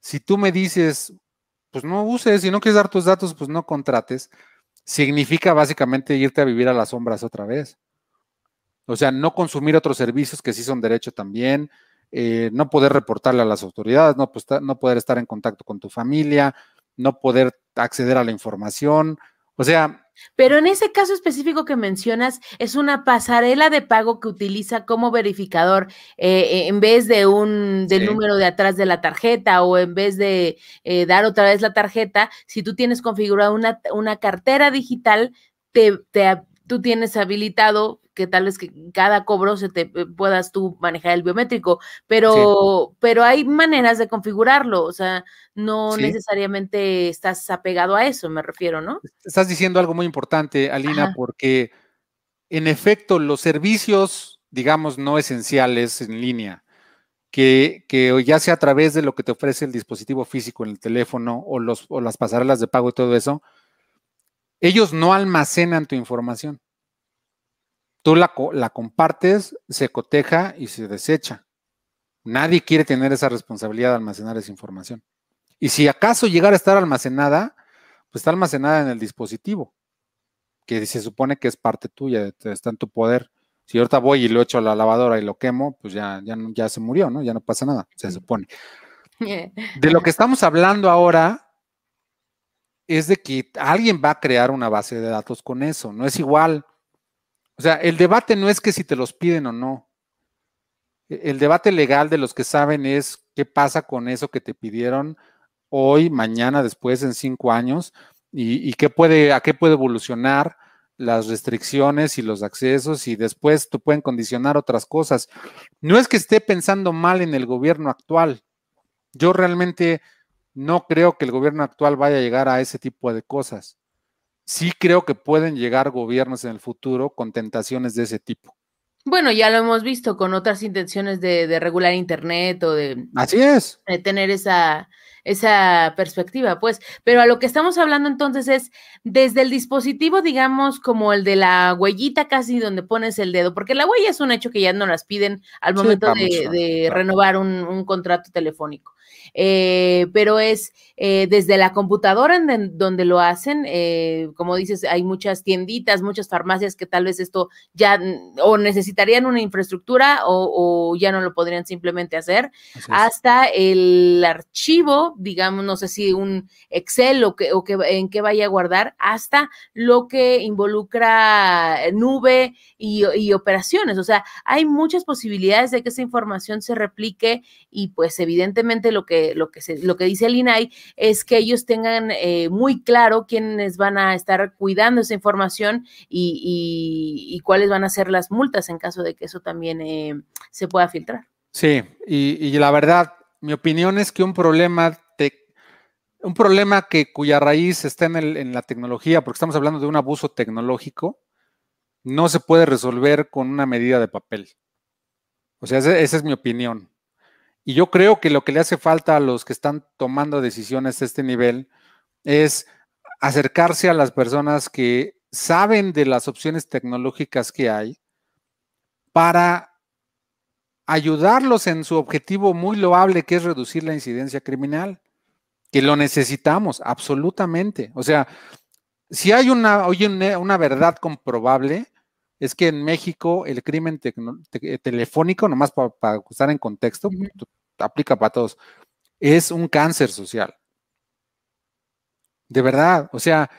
si tú me dices, pues no uses, si no quieres dar tus datos, pues no contrates, significa básicamente irte a vivir a las sombras otra vez. O sea, no consumir otros servicios que sí son derecho también, eh, no poder reportarle a las autoridades, pues, no poder estar en contacto con tu familia, no poder acceder a la información. O sea, pero en ese caso específico que mencionas, es una pasarela de pago que utiliza como verificador eh, en vez de un del número de atrás de la tarjeta o en vez de eh, dar otra vez la tarjeta, si tú tienes configurada una, cartera digital, te, tú tienes habilitado que tal vez que cada cobro se te eh, puedas tú manejar el biométrico, pero, pero hay maneras de configurarlo, o sea, no necesariamente estás apegado a eso, me refiero, ¿no? Estás diciendo algo muy importante, Alina, porque en efecto los servicios, digamos, no esenciales en línea, que, ya sea a través de lo que te ofrece el dispositivo físico en el teléfono o, los, o las pasarelas de pago y todo eso, ellos no almacenan tu información. Tú la, compartes, se coteja y se desecha. Nadie quiere tener esa responsabilidad de almacenar esa información. Y si acaso llegara a estar almacenada, pues está almacenada en el dispositivo, que se supone que es parte tuya, está en tu poder. Si ahorita voy y lo echo a la lavadora y lo quemo, pues ya, ya, ya se murió, ¿no? Ya no pasa nada, se mm. supone. De lo que estamos hablando ahora es de que alguien va a crear una base de datos con eso. No es igual o sea, el debate no es que si te los piden o no. E-, el debate legal de los que saben es qué pasa con eso que te pidieron hoy, mañana, después, en cinco años, y, qué puede, a qué puede evolucionar las restricciones y los accesos y después tú pueden condicionar otras cosas. No es que esté pensando mal en el gobierno actual. Yo realmente no creo que el gobierno actual vaya a llegar a ese tipo de cosas sí creo que pueden llegar gobiernos en el futuro con tentaciones de ese tipo. Bueno, ya lo hemos visto con otras intenciones de, regular Internet o de... tener esa, esa perspectiva, pues. Pero a lo que estamos hablando entonces es desde el dispositivo, digamos, como el de la huellita casi donde pones el dedo, porque la huella es un hecho que ya no las piden al momento de, renovar un, contrato telefónico. Eh, pero es eh, desde la computadora en donde lo hacen, eh, como dices, hay muchas tienditas, muchas farmacias que tal vez esto ya o necesitarían una infraestructura o, ya no lo podrían simplemente hacer, hasta el archivo, digamos, no sé si un Excel o, que, que, en qué vaya a guardar, hasta lo que involucra nube y operaciones. O sea, hay muchas posibilidades de que esa información se replique y pues evidentemente lo que lo que, lo que dice el INAI es que ellos tengan eh, muy claro quiénes van a estar cuidando esa información y, cuáles van a ser las multas en caso de que eso también eh, se pueda filtrar. Sí, y, la verdad, mi opinión es que un problema un problema que cuya raíz está en, el, en la tecnología, porque estamos hablando de un abuso tecnológico, no se puede resolver con una medida de papel. O sea, esa es mi opinión. Y yo creo que lo que le hace falta a los que están tomando decisiones a este nivel es acercarse a las personas que saben de las opciones tecnológicas que hay para ayudarlos en su objetivo muy loable que es reducir la incidencia criminal, que lo necesitamos absolutamente. O sea, si hay una, una verdad comprobable, es que en México el crimen eh, telefónico, nomás para usar en contexto, aplica para todos, es un cáncer social. De verdad, o sea,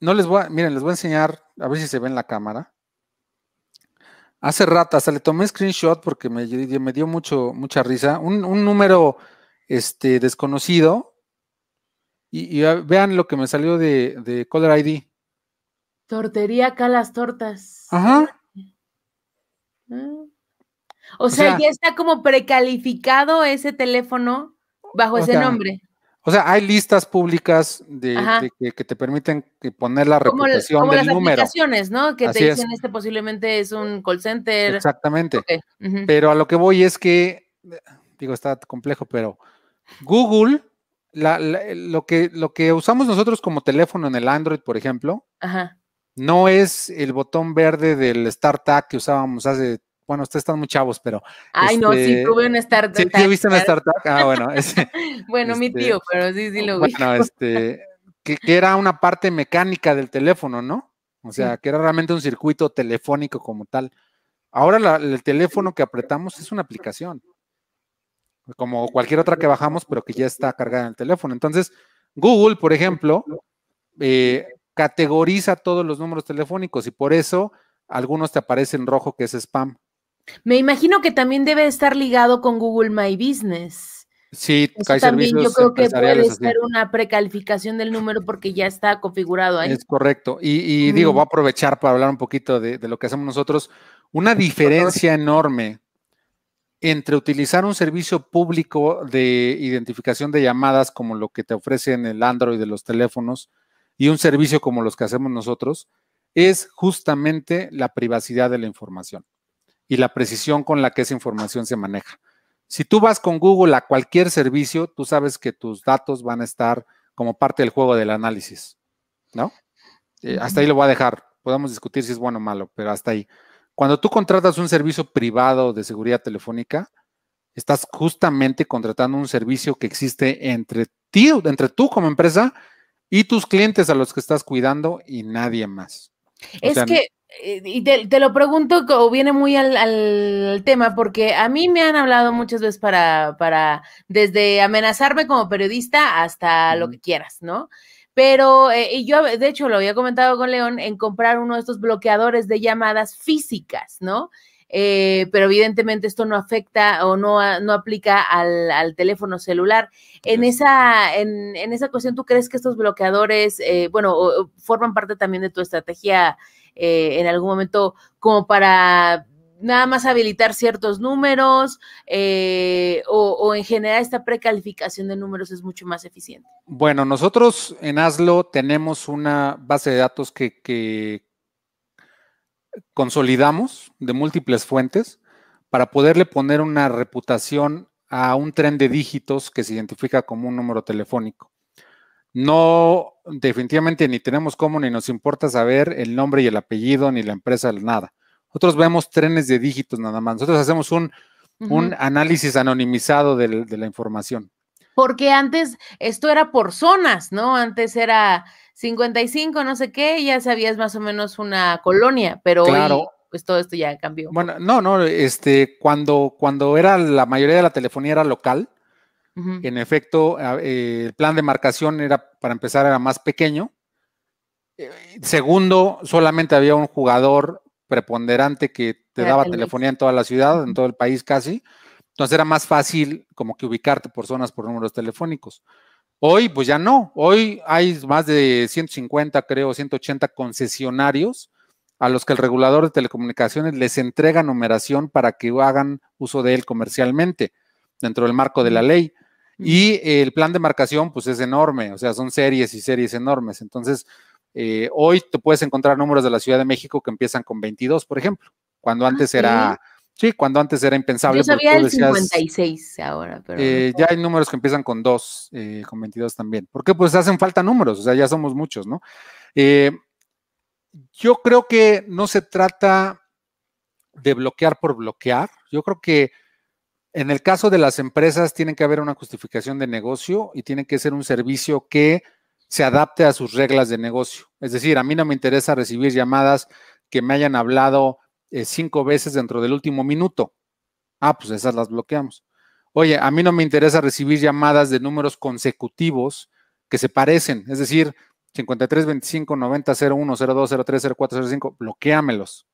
no les voy a, miren, les voy a enseñar, a ver si se ve en la cámara. Hace rato, hasta le tomé screenshot porque me, dio mucho, mucha risa, un, número este, desconocido. Y, ah, vean lo que me salió de, de Caller ID. Tortería acá las Tortas. Ajá. Ah. O sea, ya está como precalificado ese teléfono bajo ese nombre. O sea, hay listas públicas que, te permiten poner la reputación como, como las aplicaciones, ¿no? Que te dicen este posiblemente es un call center. Exactamente. Pero a lo que voy es que, digo, está complejo, pero Google, lo que usamos nosotros como teléfono en el Android, por ejemplo, Ajá. No es el botón verde del StarTag que usábamos hace bueno, ustedes están muy chavos, pero. Ay, no, sí, este, tuve un StarTag. ¿Sí, ¿sí viste un StarTag? Ah, bueno. Ese, bueno, mi este, tío, pero sí, sí lo vi. Bueno, este, que, era una parte mecánica del teléfono, ¿no? O sea, que era realmente un circuito telefónico como tal. Ahora el teléfono que apretamos es una aplicación, como cualquier otra que bajamos, pero que ya está cargada en el teléfono. Entonces, Google, por ejemplo, eh, categoriza todos los números telefónicos y por eso algunos te aparecen rojo que es spam. Me imagino que también debe estar ligado con Google My Business. Sí, también yo creo que puede ser una precalificación del número porque ya está configurado ahí. Es correcto. Y, digo, voy a aprovechar para hablar un poquito de, de lo que hacemos nosotros. Una diferencia enorme entre utilizar un servicio público de identificación de llamadas como lo que te ofrecen el Android de los teléfonos y un servicio como los que hacemos nosotros es justamente la privacidad de la información y la precisión con la que esa información se maneja. Si tú vas con Google a cualquier servicio, tú sabes que tus datos van a estar como parte del juego del análisis, ¿no? Eh, hasta ahí lo voy a dejar. Podemos discutir si es bueno o malo, pero hasta ahí. Cuando tú contratas un servicio privado de seguridad telefónica, estás justamente contratando un servicio que existe entre ti, entre tú como empresa y tus clientes a los que estás cuidando y nadie más. es que, eh, y te, lo pregunto, o viene muy al, al, tema, porque a mí me han hablado muchas veces para, para desde amenazarme como periodista hasta lo que quieras, ¿no? Pero, eh, yo de hecho lo había comentado con León, en comprar uno de estos bloqueadores de llamadas físicas, ¿no? Eh, pero evidentemente esto no afecta o no, ah, no aplica al, teléfono celular. En esa, en, esa cuestión, ¿tú crees que estos bloqueadores, eh, bueno, forman parte también de tu estrategia eh, en algún momento como para nada más habilitar ciertos números o, en general esta precalificación de números es mucho más eficiente? Bueno, nosotros en Aslo tenemos una base de datos que, consolidamos de múltiples fuentes para poderle poner una reputación a un tren de dígitos que se identifica como un número telefónico. No, definitivamente ni tenemos cómo ni nos importa saber el nombre y el apellido, ni la empresa, nada. Nosotros vemos trenes de dígitos nada más. Nosotros hacemos un, análisis anonimizado de la información. Porque antes esto era por zonas, ¿no? Antes era 55, no sé qué, ya sabías más o menos una colonia, pero claro. pues todo esto ya cambió. Bueno, no, no, este, cuando, cuando era la mayoría de la telefonía era local, en efecto, eh, el plan de marcación era, para empezar, era más pequeño. Eh, segundo, solamente había un jugador preponderante que te daba telefonía en toda la ciudad, en todo el país casi. Entonces era más fácil como que ubicarte por zonas por números telefónicos. Hoy, pues ya no. Hoy hay más de 150, creo, 180 concesionarios a los que el regulador de telecomunicaciones les entrega numeración para que hagan uso de él comercialmente dentro del marco de la ley. Y el plan de marcación, pues es enorme, o sea, son series y series enormes. Entonces, eh, hoy te puedes encontrar números de la Ciudad de México que empiezan con 22, por ejemplo, cuando antes era... Sí, cuando antes era impensable. Yo sabía el 56 ahora, pero... Eh, ya hay números que empiezan con 2, eh, con 22 también. ¿Por qué? pues hacen falta números, o sea, ya somos muchos, ¿no? Eh, yo creo que no se trata de bloquear por bloquear. Yo creo que en el caso de las empresas tiene que haber una justificación de negocio y tiene que ser un servicio que se adapte a sus reglas de negocio. Es decir, a mí no me interesa recibir llamadas que me hayan hablado eh, cinco veces dentro del último minuto. Ah, pues esas las bloqueamos. Oye, a mí no me interesa recibir llamadas de números consecutivos que se parecen, es decir, 53, 25, 90, 01, 02, 03, 04, 05, bloqueamelos,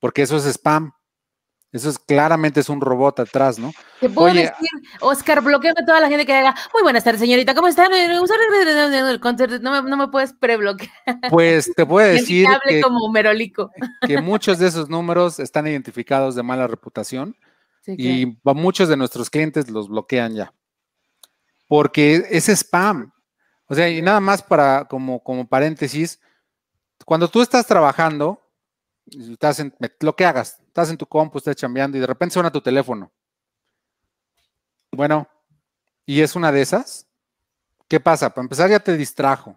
porque eso es spam. Eso es claramente es un robot atrás, ¿no? Te puedo decir, Oscar, bloqueame a toda la gente que haga. Muy buenas tardes, señorita, ¿cómo están? No me, no me puedes prebloquear. Pues te puedo decir. Que, como merolico. que muchos de esos números están identificados de mala reputación y muchos de nuestros clientes los bloquean ya. Porque es spam. O sea, y nada más para como, como paréntesis, cuando tú estás trabajando, lo que hagas, estás en tu compu, estás chambeando y de repente suena tu teléfono. Bueno, y es una de esas. ¿Qué pasa? Para empezar ya te distrajo,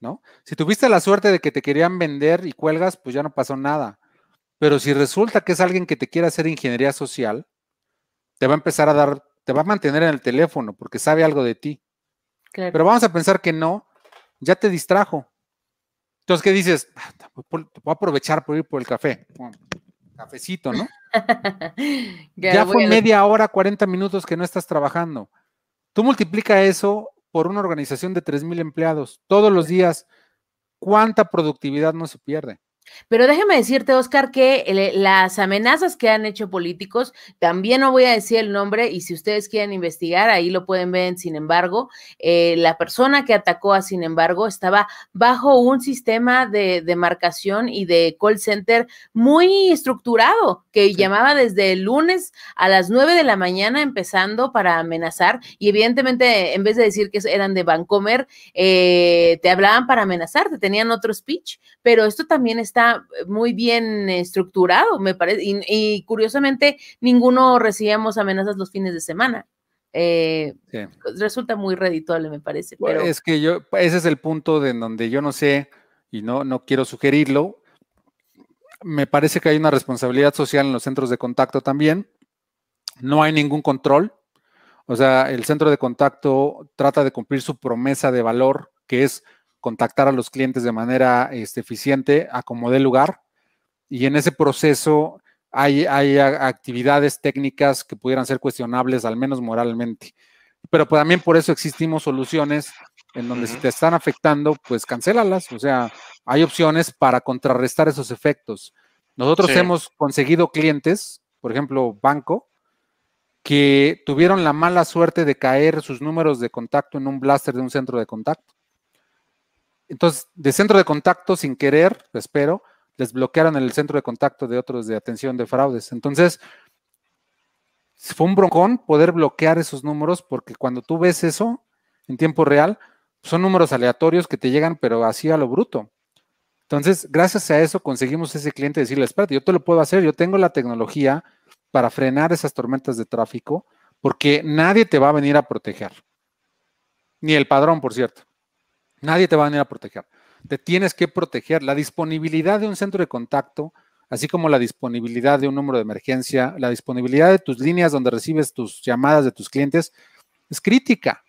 ¿no? Si tuviste la suerte de que te querían vender y cuelgas, pues ya no pasó nada. Pero si resulta que es alguien que te quiere hacer ingeniería social, te va a empezar a dar, te va a mantener en el teléfono porque sabe algo de ti. Pero vamos a pensar que no, ya te distrajo. Entonces, ¿qué dices? Ah, pues, voy a aprovechar por ir por el café. cafecito, ¿no? ya fue media hora, 40 minutos que no estás trabajando. Tú multiplica eso por una organización de 3.000 empleados todos los días. ¿Cuánta productividad no se pierde? Pero déjeme decirte, Oscar, que eh, las amenazas que han hecho políticos, también no voy a decir el nombre y si ustedes quieren investigar, ahí lo pueden ver. Sin embargo, eh, la persona que atacó a Sin embargo estaba bajo un sistema de demarcación y de call center muy estructurado que llamaba desde el lunes a las 9 de la mañana empezando para amenazar y evidentemente en vez de decir que eran de Vancomer, eh, te hablaban para amenazar, te tenían otro speech, pero esto también es está muy bien estructurado, me parece, y, curiosamente ninguno recibíamos amenazas los fines de semana. Eh, resulta muy redituable, me parece. Pues, es que yo, ese es el punto de donde yo no sé y no, no quiero sugerirlo. Me parece que hay una responsabilidad social en los centros de contacto también. No hay ningún control. O sea, el centro de contacto trata de cumplir su promesa de valor, que es contactar a los clientes de manera este, eficiente, acomodé el lugar y en ese proceso hay, actividades técnicas que pudieran ser cuestionables, al menos moralmente. Pero pues, también por eso existimos soluciones en donde si te están afectando, pues cancélalas. O sea, hay opciones para contrarrestar esos efectos. Nosotros hemos conseguido clientes, por ejemplo, banco, que tuvieron la mala suerte de caer sus números de contacto en un blaster de un centro de contacto. Entonces, de centro de contacto, sin querer, espero, les bloquearon el centro de contacto de otros de atención de fraudes. Entonces, fue un broncón poder bloquear esos números porque cuando tú ves eso en tiempo real, son números aleatorios que te llegan, pero así a lo bruto. Entonces, gracias a eso conseguimos ese cliente decirle, espérate, yo te lo puedo hacer, yo tengo la tecnología para frenar esas tormentas de tráfico porque nadie te va a venir a proteger. Ni el padrón, por cierto. Nadie te va a venir a proteger. Te tienes que proteger. La disponibilidad de un centro de contacto, así como la disponibilidad de un número de emergencia, la disponibilidad de tus líneas donde recibes tus llamadas de tus clientes, es crítica.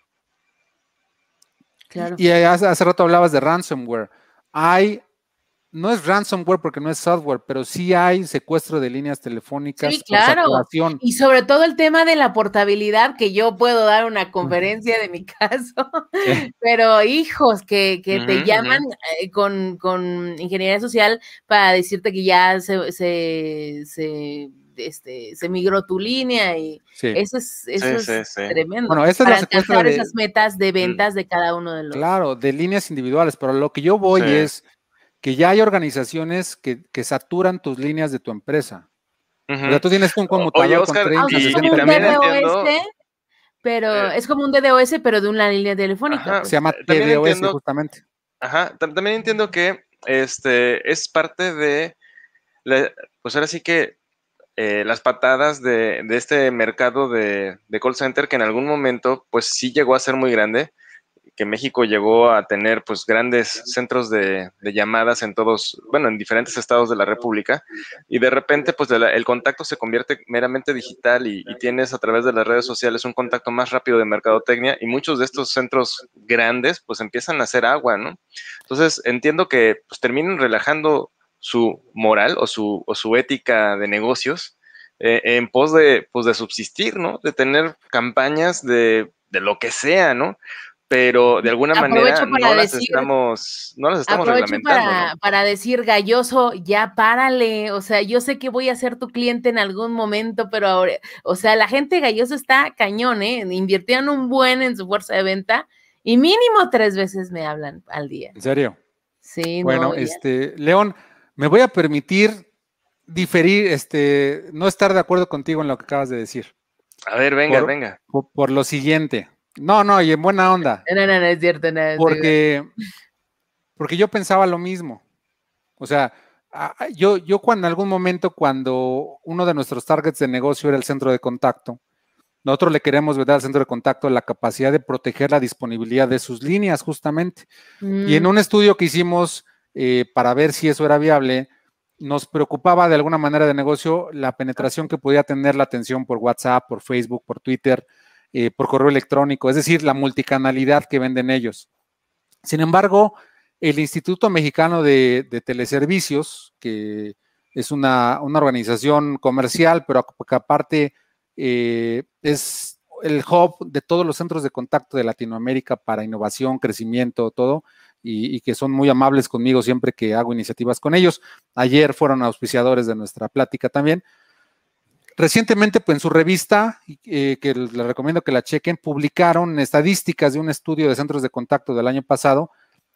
Y hace, hace rato hablabas de ransomware. Hay no es ransomware porque no es software, pero sí hay secuestro de líneas telefónicas. y sobre todo el tema de la portabilidad, que yo puedo dar una conferencia de mi caso, pero hijos que, te llaman eh, con, ingeniería social para decirte que ya se, se, este, migró tu línea y eso es, tremendo. Bueno, para alcanzar esas metas de ventas de cada uno de los. Claro, de líneas individuales, pero lo que yo voy es que ya hay organizaciones que, saturan tus líneas de tu empresa. tú tienes un conmutador con 30, pero eh. es como un DDoS, pero de una línea telefónica. Pues. Se llama eh, TDoS justamente. Ajá, también entiendo que este es parte de, pues ahora sí que eh, las patadas de, este mercado de, de, call center que en algún momento, pues sí llegó a ser muy grande, que México llegó a tener pues grandes centros de, llamadas en todos, bueno, en diferentes estados de la República y de repente pues el contacto se convierte meramente digital y, tienes a través de las redes sociales un contacto más rápido de mercadotecnia y muchos de estos centros grandes pues empiezan a hacer agua, ¿no? Entonces entiendo que pues terminan relajando su moral o su, su ética de negocios eh, en pos de, pues, de subsistir, ¿no? De tener campañas de, de lo que sea, ¿no? pero de alguna manera no, estamos, no estamos Para, para, decir, Galloso, ya párale, o sea, yo sé que voy a ser tu cliente en algún momento, pero ahora, o sea, la gente Galloso está cañón, ¿eh? Invirtieron un buen en su fuerza de venta y mínimo tres veces me hablan al día. ¿En serio? Sí. Bueno, este, León, me voy a permitir diferir, este, no estar de acuerdo contigo en lo que acabas de decir. A ver, venga, venga. por lo siguiente, no, no, y en buena onda. No, no, no, es cierto, no. Es porque, porque yo pensaba lo mismo. O sea, yo, yo cuando en algún momento, cuando uno de nuestros targets de negocio era el centro de contacto, nosotros le queremos ver al centro de contacto la capacidad de proteger la disponibilidad de sus líneas, justamente. Y en mm. un estudio que hicimos eh, para ver si eso era viable, nos preocupaba de alguna manera de negocio la penetración que podía tener la atención por WhatsApp, por Facebook, por Twitter, eh, por correo electrónico, es decir, la multicanalidad que venden ellos. Sin embargo, el Instituto Mexicano de, Teleservicios, que es una, organización comercial, pero que aparte eh, es el hub de todos los centros de contacto de Latinoamérica para innovación, crecimiento, todo, y, y, que son muy amables conmigo siempre que hago iniciativas con ellos. Ayer fueron auspiciadores de nuestra plática también. Recientemente, pues, en su revista, eh, que les recomiendo que la chequen, publicaron estadísticas de un estudio de centros de contacto del año pasado.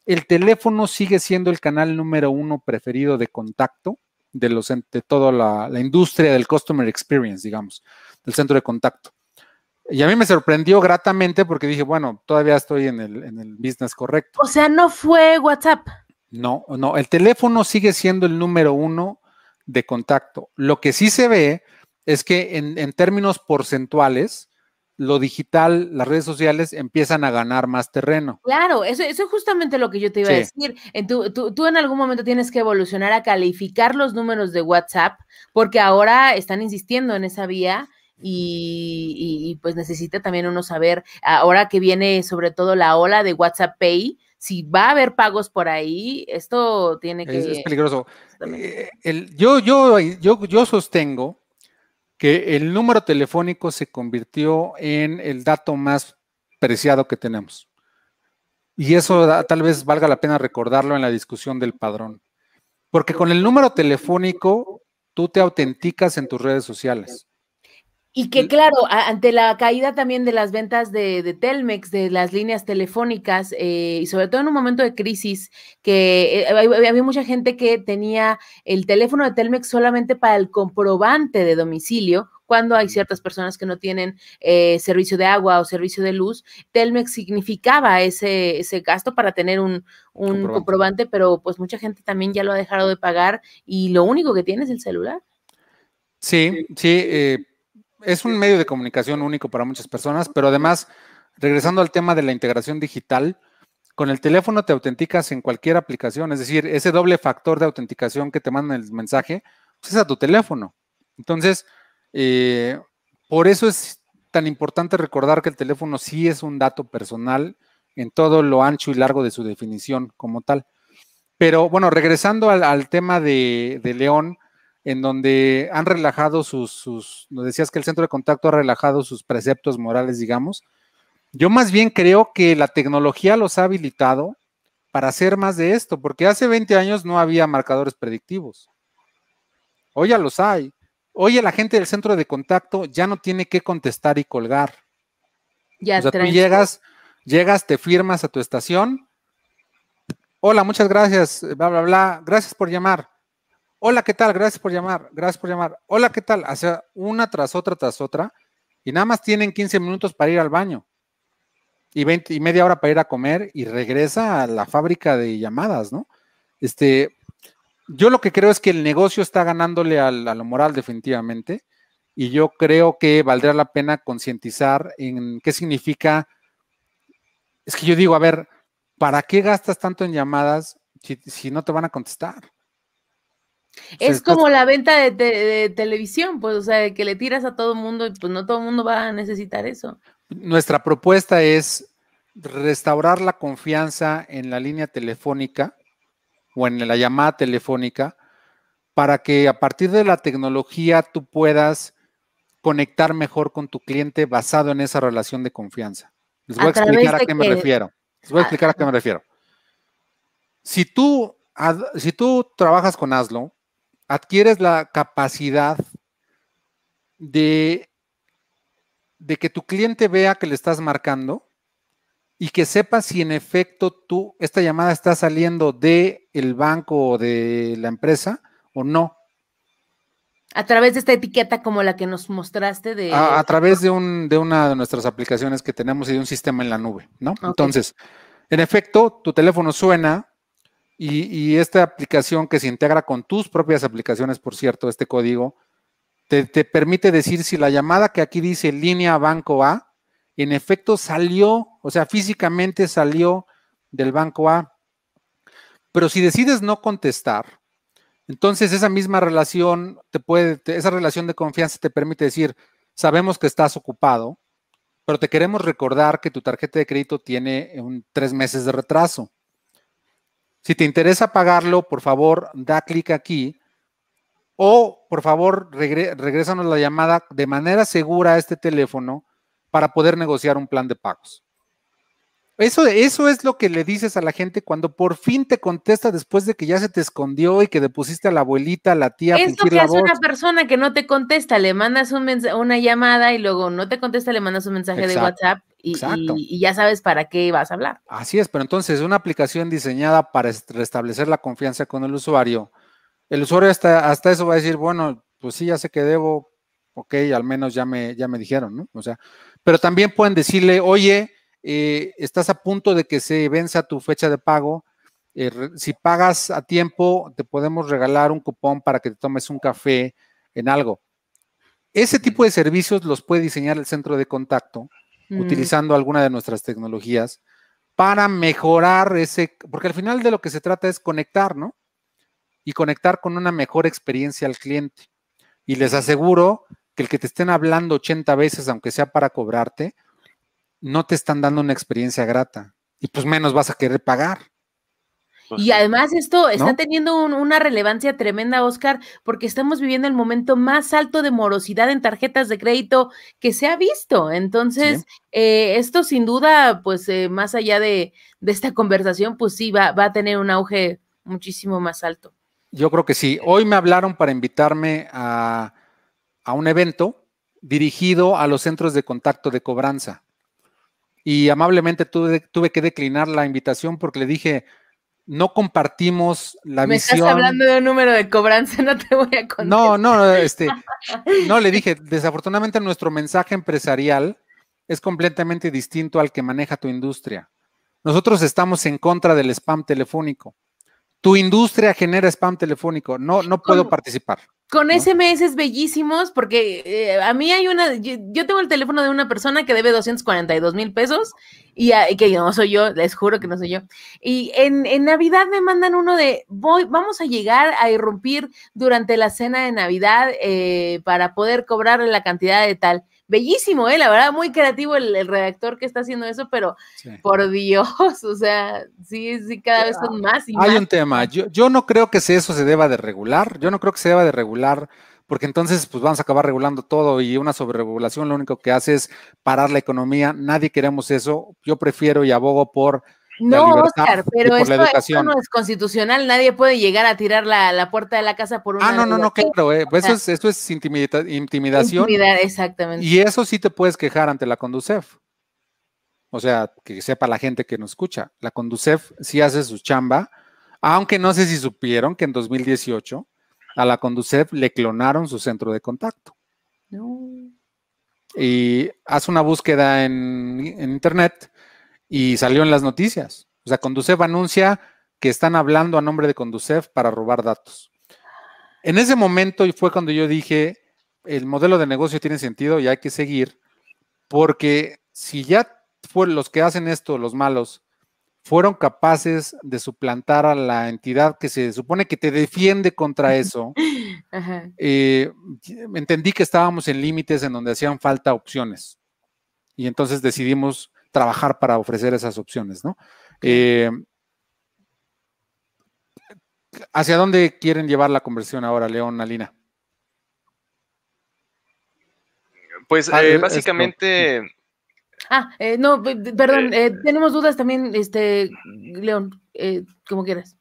El teléfono sigue siendo el canal número uno preferido de contacto de, los, de toda la, industria del customer experience, digamos, del centro de contacto. Y a mí me sorprendió gratamente porque dije, bueno, todavía estoy en el, en el business correcto. O sea, no fue WhatsApp. No, no, el teléfono sigue siendo el número uno de contacto. Lo que sí se ve es que en, términos porcentuales, lo digital, las redes sociales empiezan a ganar más terreno. Claro, eso, es justamente lo que yo te iba a decir. En tú en algún momento tienes que evolucionar a calificar los números de WhatsApp, porque ahora están insistiendo en esa vía. Y, pues necesita también uno saber, ahora que viene sobre todo la ola de WhatsApp Pay, si va a haber pagos por ahí, esto tiene que... Es, peligroso. Eh, yo, yo, yo, yo sostengo que el número telefónico se convirtió en el dato más preciado que tenemos. Y eso tal vez valga la pena recordarlo en la discusión del padrón. Porque con el número telefónico tú te autenticas en tus redes sociales. Y que claro, ante la caída también de las ventas de, Telmex, de las líneas telefónicas, eh, y sobre todo en un momento de crisis, que eh, había mucha gente que tenía el teléfono de Telmex solamente para el comprobante de domicilio, cuando hay ciertas personas que no tienen eh, servicio de agua o servicio de luz, Telmex significaba ese, ese gasto para tener un, comprobante. pero pues mucha gente también ya lo ha dejado de pagar y lo único que tiene es el celular. Sí, sí, eh, es un medio de comunicación único para muchas personas, pero además, regresando al tema de la integración digital, con el teléfono te autenticas en cualquier aplicación, es decir, ese doble factor de autenticación que te manda el mensaje, pues, es a tu teléfono. Entonces, eh, por eso es tan importante recordar que el teléfono sí es un dato personal en todo lo ancho y largo de su definición como tal. Pero bueno, regresando al, tema de, de León, en donde han relajado sus, nos decías que el centro de contacto ha relajado sus preceptos morales, digamos. Yo más bien creo que la tecnología los ha habilitado para hacer más de esto, porque hace 20 años no había marcadores predictivos. Hoy ya los hay. Hoy la gente del centro de contacto ya no tiene que contestar y colgar. Ya o sea, tú llegas, llegas, te firmas a tu estación. Hola, muchas gracias, bla, bla, bla. Gracias por llamar hola, ¿qué tal? Gracias por llamar, gracias por llamar, hola, ¿qué tal? sea, una tras otra tras otra, y nada más tienen 15 minutos para ir al baño y, 20, y media hora para ir a comer y regresa a la fábrica de llamadas, ¿no? Este, yo lo que creo es que el negocio está ganándole a, lo moral definitivamente y yo creo que valdría la pena concientizar en qué significa, es que yo digo, a ver, ¿para qué gastas tanto en llamadas si no te van a contestar? Es como la venta de, televisión, pues, o sea, que le tiras a todo mundo y pues no todo el mundo va a necesitar eso. Nuestra propuesta es restaurar la confianza en la línea telefónica o en la llamada telefónica para que a partir de la tecnología tú puedas conectar mejor con tu cliente basado en esa relación de confianza. Les voy a, ah, explicar a qué me refiero. Les voy a explicar a, qué me refiero. Si tú, si tú trabajas con Aslo, adquieres la capacidad de, de que tu cliente vea que le estás marcando y que sepa si en efecto tú, esta llamada está saliendo del el banco o de la empresa o no. A través de esta etiqueta como la que nos mostraste de... A, través de, una de nuestras aplicaciones que tenemos y de un sistema en la nube, ¿no? Entonces, en efecto, tu teléfono suena, y, esta aplicación que se integra con tus propias aplicaciones, por cierto, este código, te, permite decir si la llamada que aquí dice línea banco A, en efecto salió, o sea, físicamente salió del banco A. Pero si decides no contestar, entonces esa misma relación te puede, esa relación de confianza te permite decir, sabemos que estás ocupado, pero te queremos recordar que tu tarjeta de crédito tiene tres meses de retraso. Si te interesa pagarlo, por favor, da clic aquí. O, por favor, regresanos la llamada de manera segura a este teléfono para poder negociar un plan de pagos. Eso, eso es lo que le dices a la gente cuando por fin te contesta después de que ya se te escondió y que pusiste a la abuelita, a la tía. Es que hace una persona que no te contesta, le mandas una llamada y luego no te contesta, le mandas un mensaje de WhatsApp y, y, ya sabes para qué vas a hablar. Así es, pero entonces una aplicación diseñada para restablecer la confianza con el usuario, el usuario hasta, hasta eso va a decir, bueno, pues sí, ya sé que debo, ok, al menos ya me, ya me dijeron, ¿no? O sea, pero también pueden decirle, oye, eh, estás a punto de que se venza tu fecha de pago, eh, si pagas a tiempo, te podemos regalar un cupón para que te tomes un café en algo. Ese tipo de servicios los puede diseñar el centro de contacto Mm. utilizando alguna de nuestras tecnologías para mejorar ese, porque al final de lo que se trata es conectar, ¿no? Y conectar con una mejor experiencia al cliente. Y les aseguro que el que te estén hablando 80 veces, aunque sea para cobrarte, no te están dando una experiencia grata. Y pues menos vas a querer pagar. Pues y además esto está teniendo una relevancia tremenda, Oscar, porque estamos viviendo el momento más alto de morosidad en tarjetas de crédito que se ha visto. Entonces, eh, esto sin duda, pues eh, más allá de, esta conversación, pues sí, va, a tener un auge muchísimo más alto. Yo creo que sí. Hoy me hablaron para invitarme a, a un evento dirigido a los centros de contacto de cobranza. Y amablemente tuve, tuve que declinar la invitación porque le dije, no compartimos la visión. Me estás hablando de un número de cobranza, no te voy a contar. No, no, este, no le dije, desafortunadamente nuestro mensaje empresarial es completamente distinto al que maneja tu industria. Nosotros estamos en contra del spam telefónico. Tu industria genera spam telefónico, no, no puedo participar. Con SMS bellísimos, porque eh, a mí hay una, yo, tengo el teléfono de una persona que debe 242 mil pesos ah, y, que no soy yo, les juro que no soy yo. Y en, Navidad me mandan uno de, voy, vamos a llegar a irrumpir durante la cena de Navidad eh, para poder cobrar la cantidad de tal bellísimo, ¿eh? La verdad, muy creativo el, redactor que está haciendo eso, pero por Dios, o sea, sí, sí, cada vez son más Hay un tema, yo, yo no creo que eso se deba de regular, yo no creo que se deba de regular porque entonces pues vamos a acabar regulando todo y una sobreregulación lo único que hace es parar la economía. Nadie queremos eso. Yo prefiero y abogo por no, Oscar, pero esto, no es constitucional. Nadie puede llegar a tirar la, puerta de la casa por una. Ah, no, no, no, claro. Eh. Pues, ah. Eso es, esto es intimida, intimidación. exactamente. Y eso sí te puedes quejar ante la Conducef. O sea, que sepa la gente que nos escucha. La Conducef sí hace su chamba, aunque no sé si supieron que en 2018 a la Conducef le clonaron su centro de contacto. Y haz una búsqueda en, en internet y salió en las noticias. O sea, Conducef anuncia que están hablando a nombre de Conducef para robar datos. En ese momento fue cuando yo dije, el modelo de negocio tiene sentido y hay que seguir, porque si ya fueron los que hacen esto, los malos, fueron capaces de suplantar a la entidad que se supone que te defiende contra eso, eh, entendí que estábamos en límites en donde hacían falta opciones. Y entonces decidimos trabajar para ofrecer esas opciones, ¿no? Eh, ¿Hacia dónde quieren llevar la conversión ahora, León, Alina? Pues básicamente... Ah, no, perdón, tenemos dudas también, este, León, eh, como quieras.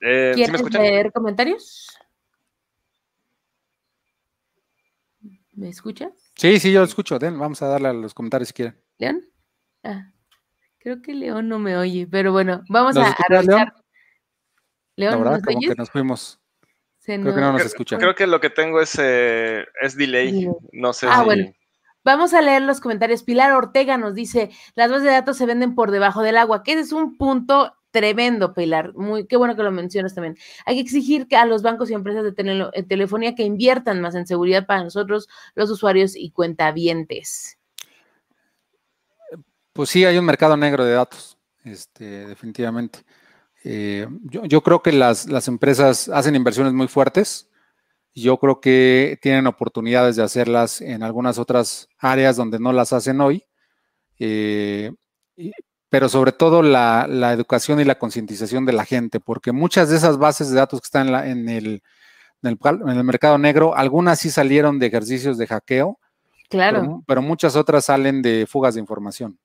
Eh, ¿Quieres hacer comentarios? ¿Me escucha? Sí, sí, yo lo escucho. Den, vamos a darle a los comentarios si quieren. ¿León? Ah, creo que León no me oye, pero bueno, vamos a arrancar. León, La verdad, que nos fuimos. creo que no nos escucha. Creo que lo que tengo es, eh, es delay. No sé ah, bueno. Vamos a leer los comentarios. Pilar Ortega nos dice, las bases de datos se venden por debajo del agua, ¿Qué es un punto Tremendo, Pilar. Muy, qué bueno que lo mencionas también. Hay que exigir que a los bancos y empresas de eh, telefonía que inviertan más en seguridad para nosotros, los usuarios y cuentavientes. Pues sí, hay un mercado negro de datos, este, definitivamente. Eh, yo, creo que las, empresas hacen inversiones muy fuertes. Yo creo que tienen oportunidades de hacerlas en algunas otras áreas donde no las hacen hoy. Eh, pero sobre todo la, educación y la concientización de la gente, porque muchas de esas bases de datos que están en, la, en, el, mercado negro, algunas sí salieron de ejercicios de hackeo, claro. pero, muchas otras salen de fugas de información.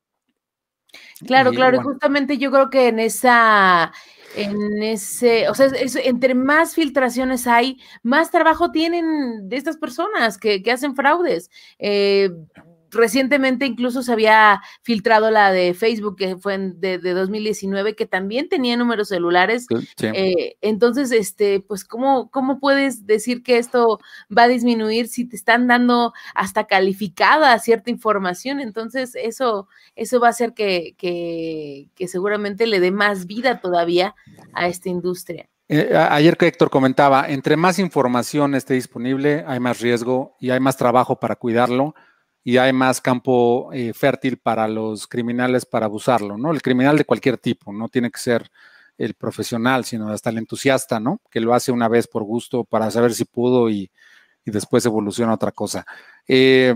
Claro, claro, Y justamente yo creo que en esa, en ese, o sea, entre más filtraciones hay, más trabajo tienen de estas personas que, hacen fraudes. Eh, Recientemente incluso se había filtrado la de Facebook, que fue de, 2019, que también tenía números celulares. Eh, entonces, este, pues, ¿cómo, ¿cómo puedes decir que esto va a disminuir si te están dando hasta calificada cierta información? Entonces, eso, eso va a hacer que, seguramente le dé más vida todavía a esta industria. Eh, ayer que Héctor comentaba, entre más información esté disponible, hay más riesgo y hay más trabajo para cuidarlo y hay más campo eh, fértil para los criminales para abusarlo, ¿no? El criminal de cualquier tipo, no tiene que ser el profesional, sino hasta el entusiasta, ¿no? Que lo hace una vez por gusto para saber si pudo y, y después evoluciona otra cosa. Eh,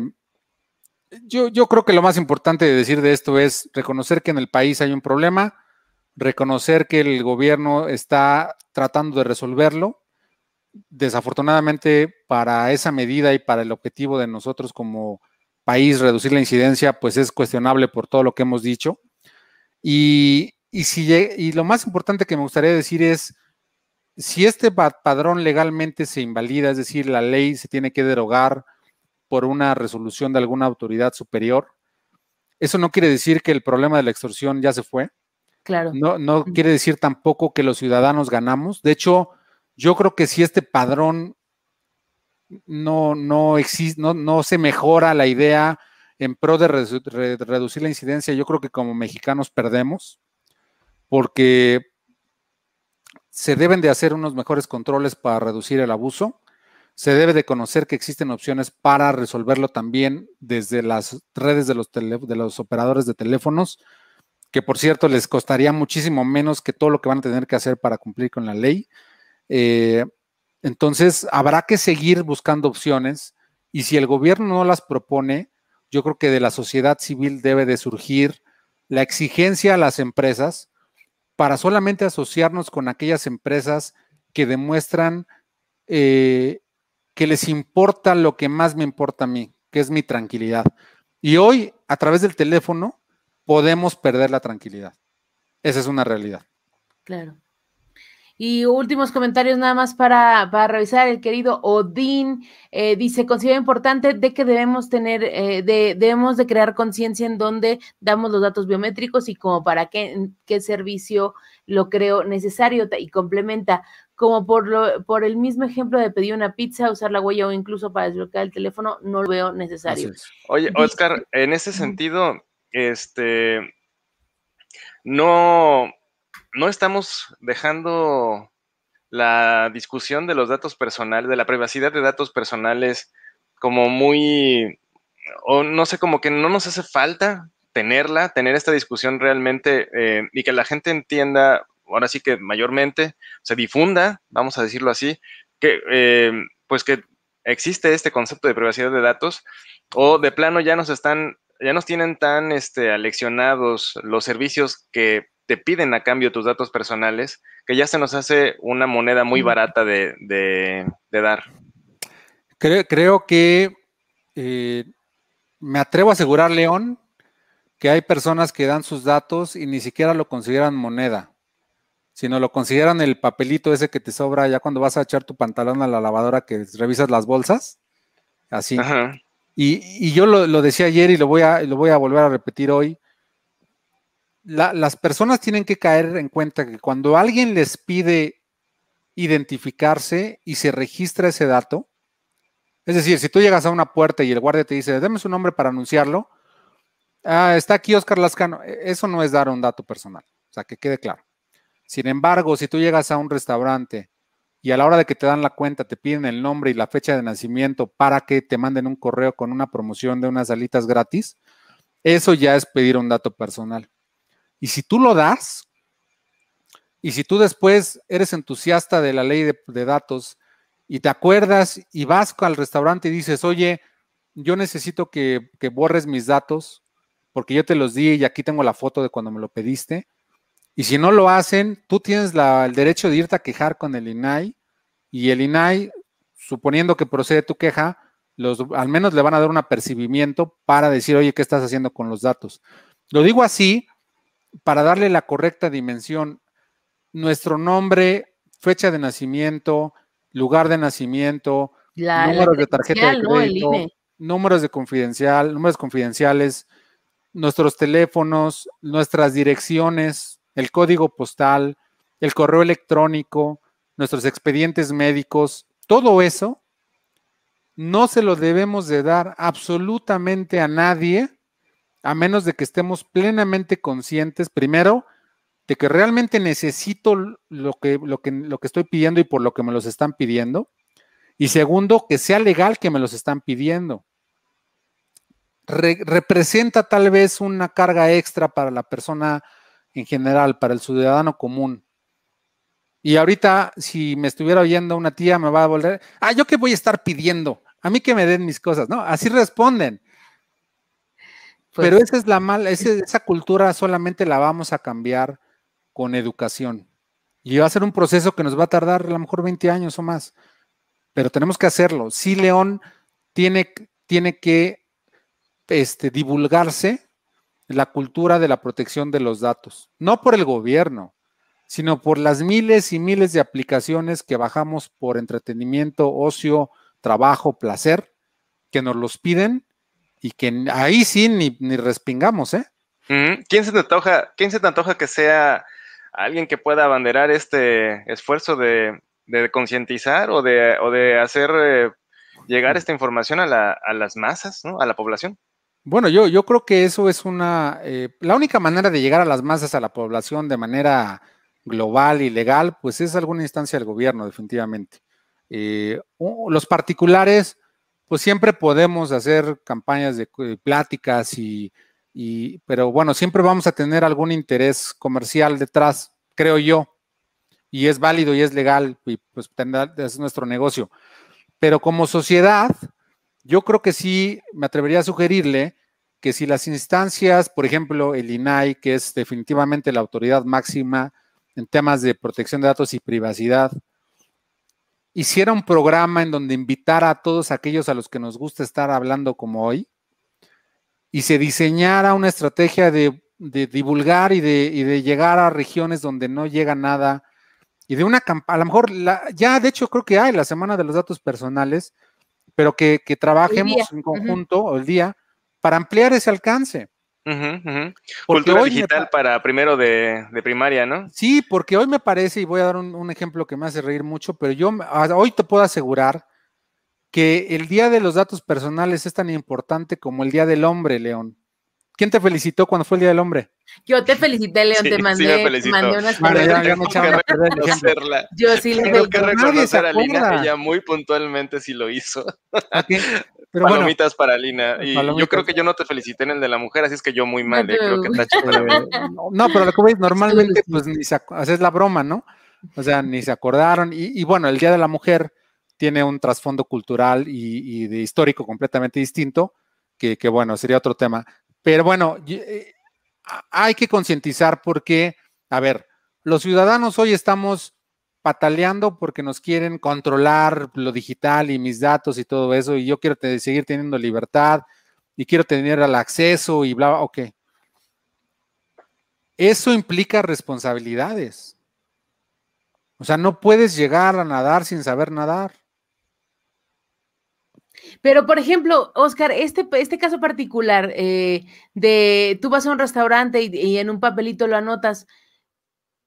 yo, yo, creo que lo más importante de decir de esto es reconocer que en el país hay un problema, reconocer que el gobierno está tratando de resolverlo. Desafortunadamente, para esa medida y para el objetivo de nosotros como país reducir la incidencia, pues es cuestionable por todo lo que hemos dicho. Y, si, y lo más importante que me gustaría decir es, si este padrón legalmente se invalida, es decir, la ley se tiene que derogar por una resolución de alguna autoridad superior, eso no quiere decir que el problema de la extorsión ya se fue. Claro. No, no quiere decir tampoco que los ciudadanos ganamos. De hecho, yo creo que si este padrón no, no, existe, no, se mejora la idea en pro de reducir la incidencia. Yo creo que como mexicanos perdemos porque se deben de hacer unos mejores controles para reducir el abuso. Se debe de conocer que existen opciones para resolverlo también desde las redes de los, de los operadores de teléfonos, que por cierto les costaría muchísimo menos que todo lo que van a tener que hacer para cumplir con la ley. Eh, entonces, habrá que seguir buscando opciones y si el gobierno no las propone, yo creo que de la sociedad civil debe de surgir la exigencia a las empresas para solamente asociarnos con aquellas empresas que demuestran eh, que les importa lo que más me importa a mí, que es mi tranquilidad. Y hoy, a través del teléfono, podemos perder la tranquilidad. Esa es una realidad. Claro. Y últimos comentarios nada más para, revisar. El querido Odín eh, dice, considero importante de que debemos tener, eh, de, debemos de crear conciencia en dónde damos los datos biométricos y como para qué, qué servicio lo creo necesario y complementa como por, lo, por el mismo ejemplo de pedir una pizza, usar la huella o incluso para desbloquear el teléfono, no lo veo necesario. Oye, Oscar, en ese sentido, este, no, no estamos dejando la discusión de los datos personales, de la privacidad de datos personales, como muy, o no sé, como que no nos hace falta tenerla, tener esta discusión realmente eh, y que la gente entienda, ahora sí que mayormente se difunda, vamos a decirlo así, que eh, pues que existe este concepto de privacidad de datos o de plano ya nos están, ya nos tienen tan este, aleccionados los servicios que te piden a cambio tus datos personales, que ya se nos hace una moneda muy mm. barata de, dar. Creo, que eh, me atrevo a asegurar, León, que hay personas que dan sus datos y ni siquiera lo consideran moneda, sino lo consideran el papelito ese que te sobra ya cuando vas a echar tu pantalón a la lavadora que revisas las bolsas, así. Y, yo lo, decía ayer y lo voy a volver a repetir hoy las personas tienen que caer en cuenta que cuando alguien les pide identificarse y se registra ese dato, es decir, si tú llegas a una puerta y el guardia te dice, dame su nombre para anunciarlo, ah, está aquí Oscar Lascano, e, eso no es dar un dato personal, o sea, que quede claro. Sin embargo, si tú llegas a un restaurante y a la hora de que te dan la cuenta te piden el nombre y la fecha de nacimiento para que te manden un correo con una promoción de unas alitas gratis, eso ya es pedir un dato personal. Y si tú lo das, y si tú después eres entusiasta de la ley de, datos y te acuerdas y vas al restaurante y dices, oye, yo necesito que, borres mis datos porque yo te los di y aquí tengo la foto de cuando me lo pediste. Y si no lo hacen, tú tienes el derecho de irte a quejar con el INAI y el INAI, suponiendo que procede tu queja, los, al menos le van a dar un apercibimiento para decir, oye, ¿qué estás haciendo con los datos? Lo digo así para darle la correcta dimensión, nuestro nombre, fecha de nacimiento, lugar de nacimiento, números de tarjeta de crédito, e. números de confidencial, números confidenciales, nuestros teléfonos, nuestras direcciones, el código postal, el correo electrónico, nuestros expedientes médicos, todo eso no se lo debemos de dar absolutamente a nadie a menos de que estemos plenamente conscientes, primero, de que realmente necesito lo que, lo lo que estoy pidiendo y por lo que me los están pidiendo. Y segundo, que sea legal que me los están pidiendo. representa tal vez una carga extra para la persona en general, para el ciudadano común. Y ahorita, si me estuviera oyendo una tía, me va a volver, ah, yo qué voy a estar pidiendo, a mí que me den mis cosas, ¿no? Así responden. Pero pues esa es la mala, esa, esa cultura solamente la vamos a cambiar con educación. Y va a ser un proceso que nos va a tardar a lo mejor 20 años o más. Pero tenemos que hacerlo. Sí, León tiene, tiene que este, divulgarse la cultura de la protección de los datos. No por el gobierno, sino por las miles y miles de aplicaciones que bajamos por entretenimiento, ocio, trabajo, placer, que nos los piden y que ahí sí ni, respingamos, ¿eh? ¿Quién se, te antoja, se antoja que sea alguien que pueda abanderar este esfuerzo de, concientizar o de, hacer eh, llegar esta información a, las masas, ¿no? a la población? Bueno, yo, yo creo que eso es una... Eh, la única manera de llegar a las masas, a la población de manera global y legal, pues es alguna instancia del gobierno, definitivamente. Eh, los particulares pues siempre podemos hacer campañas de pláticas y, pero bueno, siempre vamos a tener algún interés comercial detrás, creo yo, y es válido y es legal, y pues es nuestro negocio. Pero como sociedad, yo creo que sí, me atrevería a sugerirle que si las instancias, por ejemplo, el INAI, que es definitivamente la autoridad máxima en temas de protección de datos y privacidad, hiciera un programa en donde invitara a todos aquellos a los que nos gusta estar hablando como hoy y se diseñara una estrategia de, divulgar y de, llegar a regiones donde no llega nada y de una campaña, a lo mejor ya de hecho creo que hay la semana de los datos personales, pero que, trabajemos en conjunto hoy el día para ampliar ese alcance. Porque Cultura digital para primero de, primaria, ¿no? Sí, porque hoy me parece, y voy a dar un, un ejemplo que me hace reír mucho, pero yo ah, hoy te puedo asegurar que el Día de los Datos Personales es tan importante como el Día del Hombre, León. ¿Quién te felicitó cuando fue el Día del Hombre? Yo te felicité, León, te mandé, sí mandé Yo sí le Tengo que reconocer a Lina, muy puntualmente sí lo hizo. Pero Palomitas para Lina. Y yo creo que yo no te felicité en el de la mujer, así es que yo muy mal. No, eh, creo que no pero lo que veis, normalmente pues ni haces la broma, ¿no? O sea, ni se acordaron. Y, y, bueno, el Día de la Mujer tiene un trasfondo cultural y, y de histórico completamente distinto, que, que bueno, sería otro tema. Pero bueno, eh, hay que concientizar porque, a ver, los ciudadanos hoy estamos pataleando porque nos quieren controlar lo digital y mis datos y todo eso, y yo quiero seguir teniendo libertad y quiero tener el acceso y bla, bla, ok. Eso implica responsabilidades. O sea, no puedes llegar a nadar sin saber nadar. Pero, por ejemplo, Oscar, este, este caso particular eh, de tú vas a un restaurante y, en un papelito lo anotas,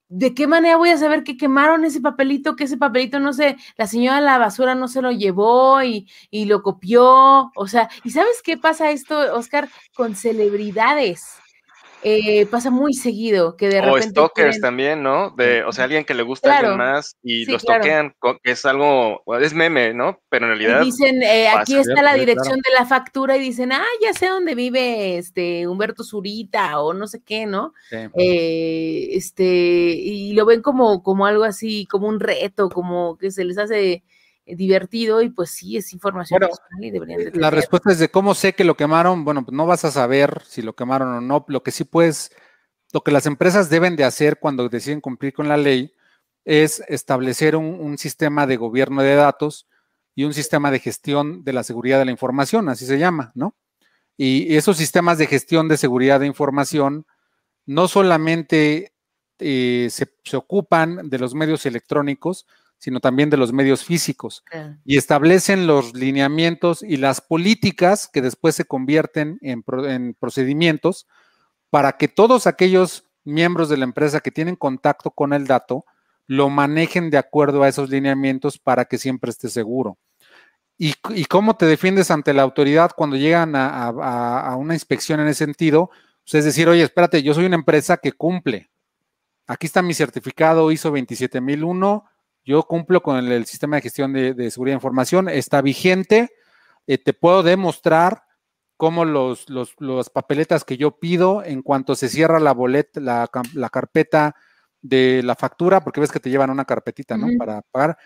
¿de qué manera voy a saber que quemaron ese papelito, que ese papelito, no sé, la señora de la basura no se lo llevó y, y lo copió? O sea, ¿y sabes qué pasa esto, Oscar, con celebridades? Eh, pasa muy seguido que de repente. O stalkers también, ¿no? De, o sea, alguien que le gusta a alguien más y los toquean, que es algo, es meme, ¿no? Pero en realidad. Y dicen, eh, aquí está la dirección de la factura y dicen, ah, ya sé dónde vive este Humberto Zurita o no sé qué, ¿no? Eh, este, y lo ven como, como algo así, como un reto, como que se les hace eh, divertido y pues sí, es información personal y deberían eh, La respuesta es de cómo sé que lo quemaron, bueno, pues no vas a saber si lo quemaron o no, lo que sí puedes, lo que las empresas deben de hacer cuando deciden cumplir con la ley es establecer un, sistema de gobierno de datos y un sistema de gestión de la seguridad de la información, así se llama, ¿no? Y esos sistemas de gestión de seguridad de información no solamente eh, se ocupan de los medios electrónicos, sino también de los medios físicos, y establecen los lineamientos y las políticas que después se convierten en, procedimientos para que todos aquellos miembros de la empresa que tienen contacto con el dato lo manejen de acuerdo a esos lineamientos para que siempre esté seguro. ¿Y, cómo te defiendes ante la autoridad cuando llegan a, una inspección en ese sentido? Pues es decir, oye, espérate, yo soy una empresa que cumple. Aquí está mi certificado ISO 27001, yo cumplo con el, sistema de gestión de, seguridad de información, está vigente, eh, te puedo demostrar cómo los, papeletas que yo pido, en cuanto se cierra la boleta, la, carpeta de la factura, porque ves que te llevan una carpetita, ¿no? Para pagar,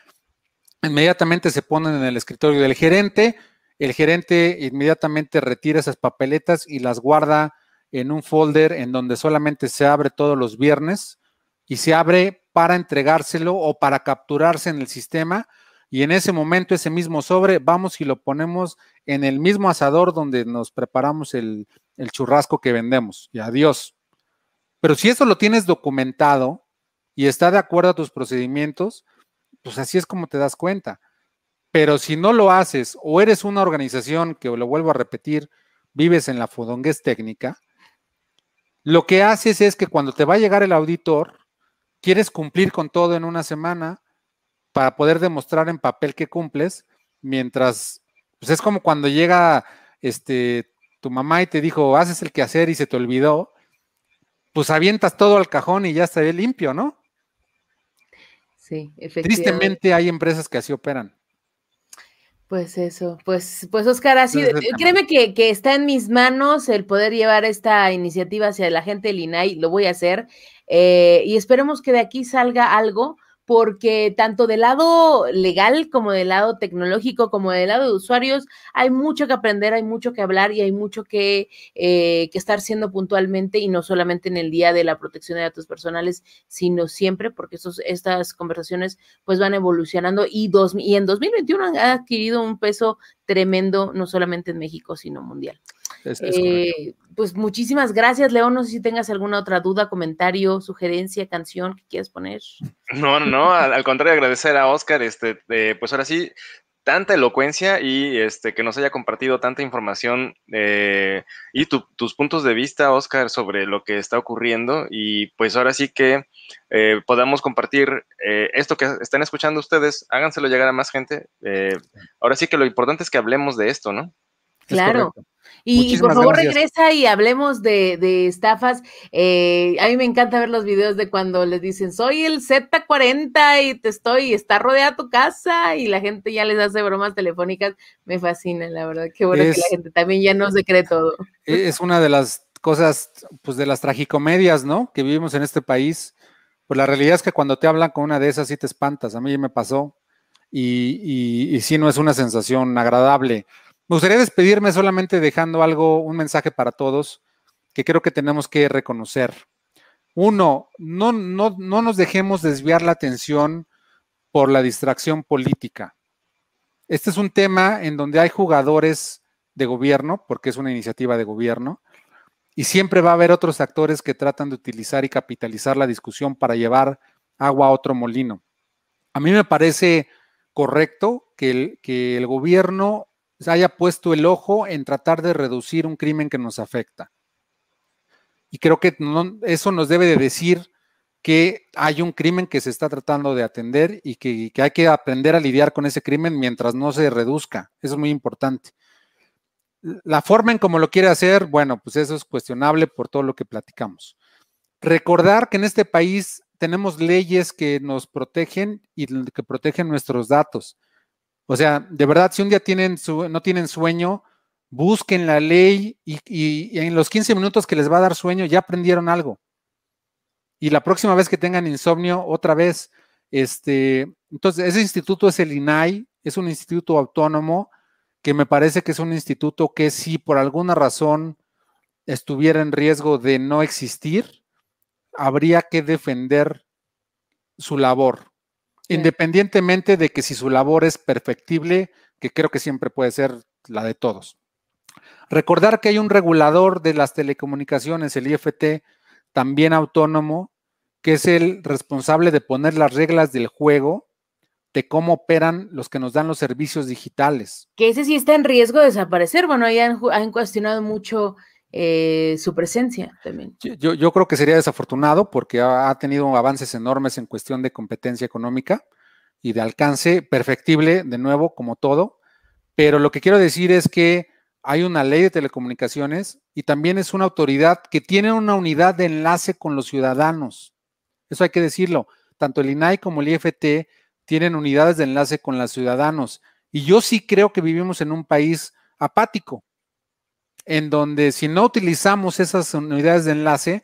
inmediatamente se ponen en el escritorio del gerente, el gerente inmediatamente retira esas papeletas y las guarda en un folder en donde solamente se abre todos los viernes y se abre para entregárselo o para capturarse en el sistema. Y en ese momento, ese mismo sobre, vamos y lo ponemos en el mismo asador donde nos preparamos el, churrasco que vendemos. Y adiós. Pero si eso lo tienes documentado y está de acuerdo a tus procedimientos, pues así es como te das cuenta. Pero si no lo haces o eres una organización que, lo vuelvo a repetir, vives en la fodonguez técnica, lo que haces es que cuando te va a llegar el auditor, quieres cumplir con todo en una semana para poder demostrar en papel que cumples, mientras, pues es como cuando llega este, tu mamá y te dijo, haces el quehacer y se te olvidó, pues avientas todo al cajón y ya se ve limpio, ¿no? Sí, efectivamente. Tristemente hay empresas que así operan. Pues eso, pues, pues Oscar, así, créeme que, que, está en mis manos el poder llevar esta iniciativa hacia la gente del INAI, lo voy a hacer. Eh, y esperemos que de aquí salga algo porque tanto del lado legal como del lado tecnológico, como del lado de usuarios, hay mucho que aprender, hay mucho que hablar y hay mucho que, eh, estar siendo puntualmente y no solamente en el día de la protección de datos personales, sino siempre, porque estas conversaciones pues van evolucionando y, y en 2021 han adquirido un peso tremendo, no solamente en México, sino mundial. Eh, pues muchísimas gracias, León. No sé si tengas alguna otra duda, comentario, sugerencia, canción que quieras poner. No, no, no. al, contrario, agradecer a Oscar. Este, eh, pues ahora sí, tanta elocuencia y este, que nos haya compartido tanta información eh, y tus puntos de vista, Oscar, sobre lo que está ocurriendo. Y pues ahora sí que podamos compartir esto que están escuchando ustedes, háganselo llegar a más gente. ahora sí que lo importante es que hablemos de esto, ¿no? Claro. Y, por favor regresa y hablemos de, estafas. Eh, a mí me encanta ver los videos de cuando les dicen, soy el Z40 y te estoy, está rodeada tu casa y la gente ya les hace bromas telefónicas. Me fascina, la verdad. Qué bueno que la gente también ya no se cree todo. E, es una de las cosas, pues de las tragicomedias, ¿no? Que vivimos en este país. Pues la realidad es que cuando te hablan con una de esas sí te espantas. A mí ya me pasó y, y, y sí no es una sensación agradable. Me gustaría despedirme solamente dejando algo, un mensaje para todos que creo que tenemos que reconocer. Uno, no, no, no nos dejemos desviar la atención por la distracción política. Este es un tema en donde hay jugadores de gobierno, porque es una iniciativa de gobierno, y siempre va a haber otros actores que tratan de utilizar y capitalizar la discusión para llevar agua a otro molino. A mí me parece correcto que que el gobierno haya puesto el ojo en tratar de reducir un crimen que nos afecta. Y creo que eso nos debe de decir que hay un crimen que se está tratando de atender y que, y que, hay que aprender a lidiar con ese crimen mientras no se reduzca. Eso es muy importante. La forma en cómo lo quiere hacer, bueno, pues eso es cuestionable por todo lo que platicamos. Recordar que en este país tenemos leyes que nos protegen y que protegen nuestros datos. O sea, de verdad, si un día tienen no tienen sueño, busquen la ley y, en los 15 minutos que les va a dar sueño ya aprendieron algo. Y la próxima vez que tengan insomnio, otra vez, este, entonces, ese instituto es el INAI, es un instituto autónomo que me parece que es un instituto que si por alguna razón estuviera en riesgo de no existir, habría que defender su labor. Independientemente de que si su labor es perfectible, que creo que siempre puede ser la de todos. Recordar que hay un regulador de las telecomunicaciones, el IFT, también autónomo, que es el responsable de poner las reglas del juego de cómo operan los que nos dan los servicios digitales. Que ese sí está en riesgo de desaparecer. Bueno, ahí han, han cuestionado mucho eh, su presencia también. Yo, creo que sería desafortunado porque ha, ha, tenido avances enormes en cuestión de competencia económica y de alcance perfectible, de nuevo, como todo. Pero lo que quiero decir es que hay una ley de telecomunicaciones y también es una autoridad que tiene una unidad de enlace con los ciudadanos. Eso hay que decirlo. Tanto el INAI como el IFT tienen unidades de enlace con los ciudadanos. Y yo sí creo que vivimos en un país apático en donde si no utilizamos esas unidades de enlace,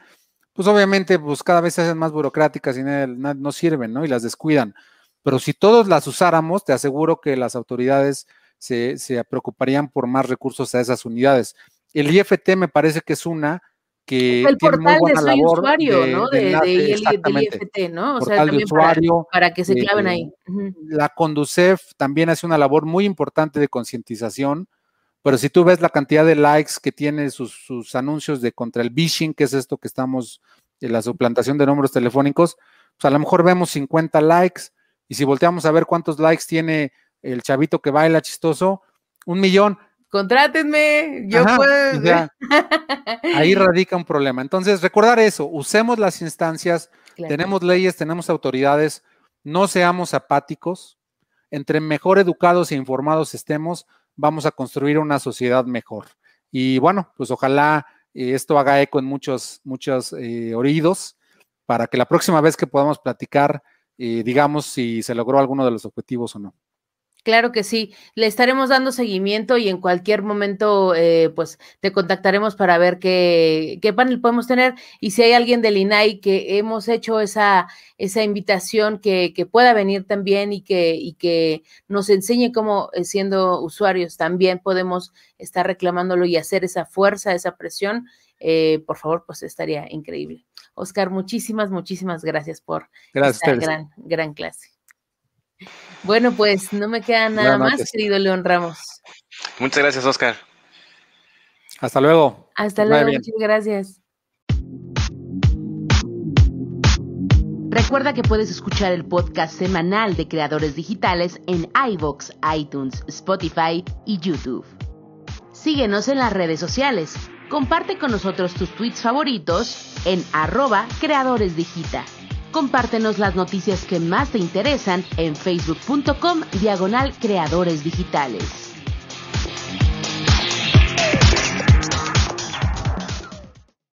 pues obviamente pues cada vez se hacen más burocráticas y no, sirven, ¿no? Y las descuidan. Pero si todos las usáramos, te aseguro que las autoridades se, preocuparían por más recursos a esas unidades. El IFT me parece que es una que el portal de soy usuario, ¿no? De, IFT, ¿no? O sea, también para, que se claven eh, ahí. La Conducef también hace una labor muy importante de concientización pero si tú ves la cantidad de likes que tiene sus, anuncios de contra el vishing que es esto que estamos, en eh, la suplantación de números telefónicos, pues a lo mejor vemos 50 likes y si volteamos a ver cuántos likes tiene el chavito que baila chistoso, un millón. Contrátenme, yo puedo. ¿eh? Ahí radica un problema. Entonces, recordar eso, usemos las instancias, tenemos leyes, tenemos autoridades, no seamos apáticos. Entre mejor educados e informados estemos, vamos a construir una sociedad mejor. Y bueno, pues ojalá eh, esto haga eco en muchos, muchos eh, oídos para que la próxima vez que podamos platicar, eh, digamos si se logró alguno de los objetivos o no. Claro que sí, le estaremos dando seguimiento y en cualquier momento eh, pues te contactaremos para ver qué, panel podemos tener y si hay alguien del INAI que hemos hecho esa, esa invitación que, pueda venir también y que, que nos enseñe cómo eh, siendo usuarios también podemos estar reclamándolo y hacer esa fuerza, esa presión, eh, por favor pues estaría increíble. Oscar, muchísimas, muchísimas gracias por esta gran, gran clase. Bueno, pues no me queda nada más, querido León Ramos. Muchas gracias, Oscar. Hasta luego. Hasta luego, muchas gracias. Recuerda que puedes escuchar el podcast semanal de creadores digitales en iVoox, iTunes, Spotify y YouTube. Síguenos en las redes sociales. Comparte con nosotros tus tweets favoritos en arroba creadoresdigita. Compártenos las noticias que más te interesan en facebook.com diagonal creadores digitales.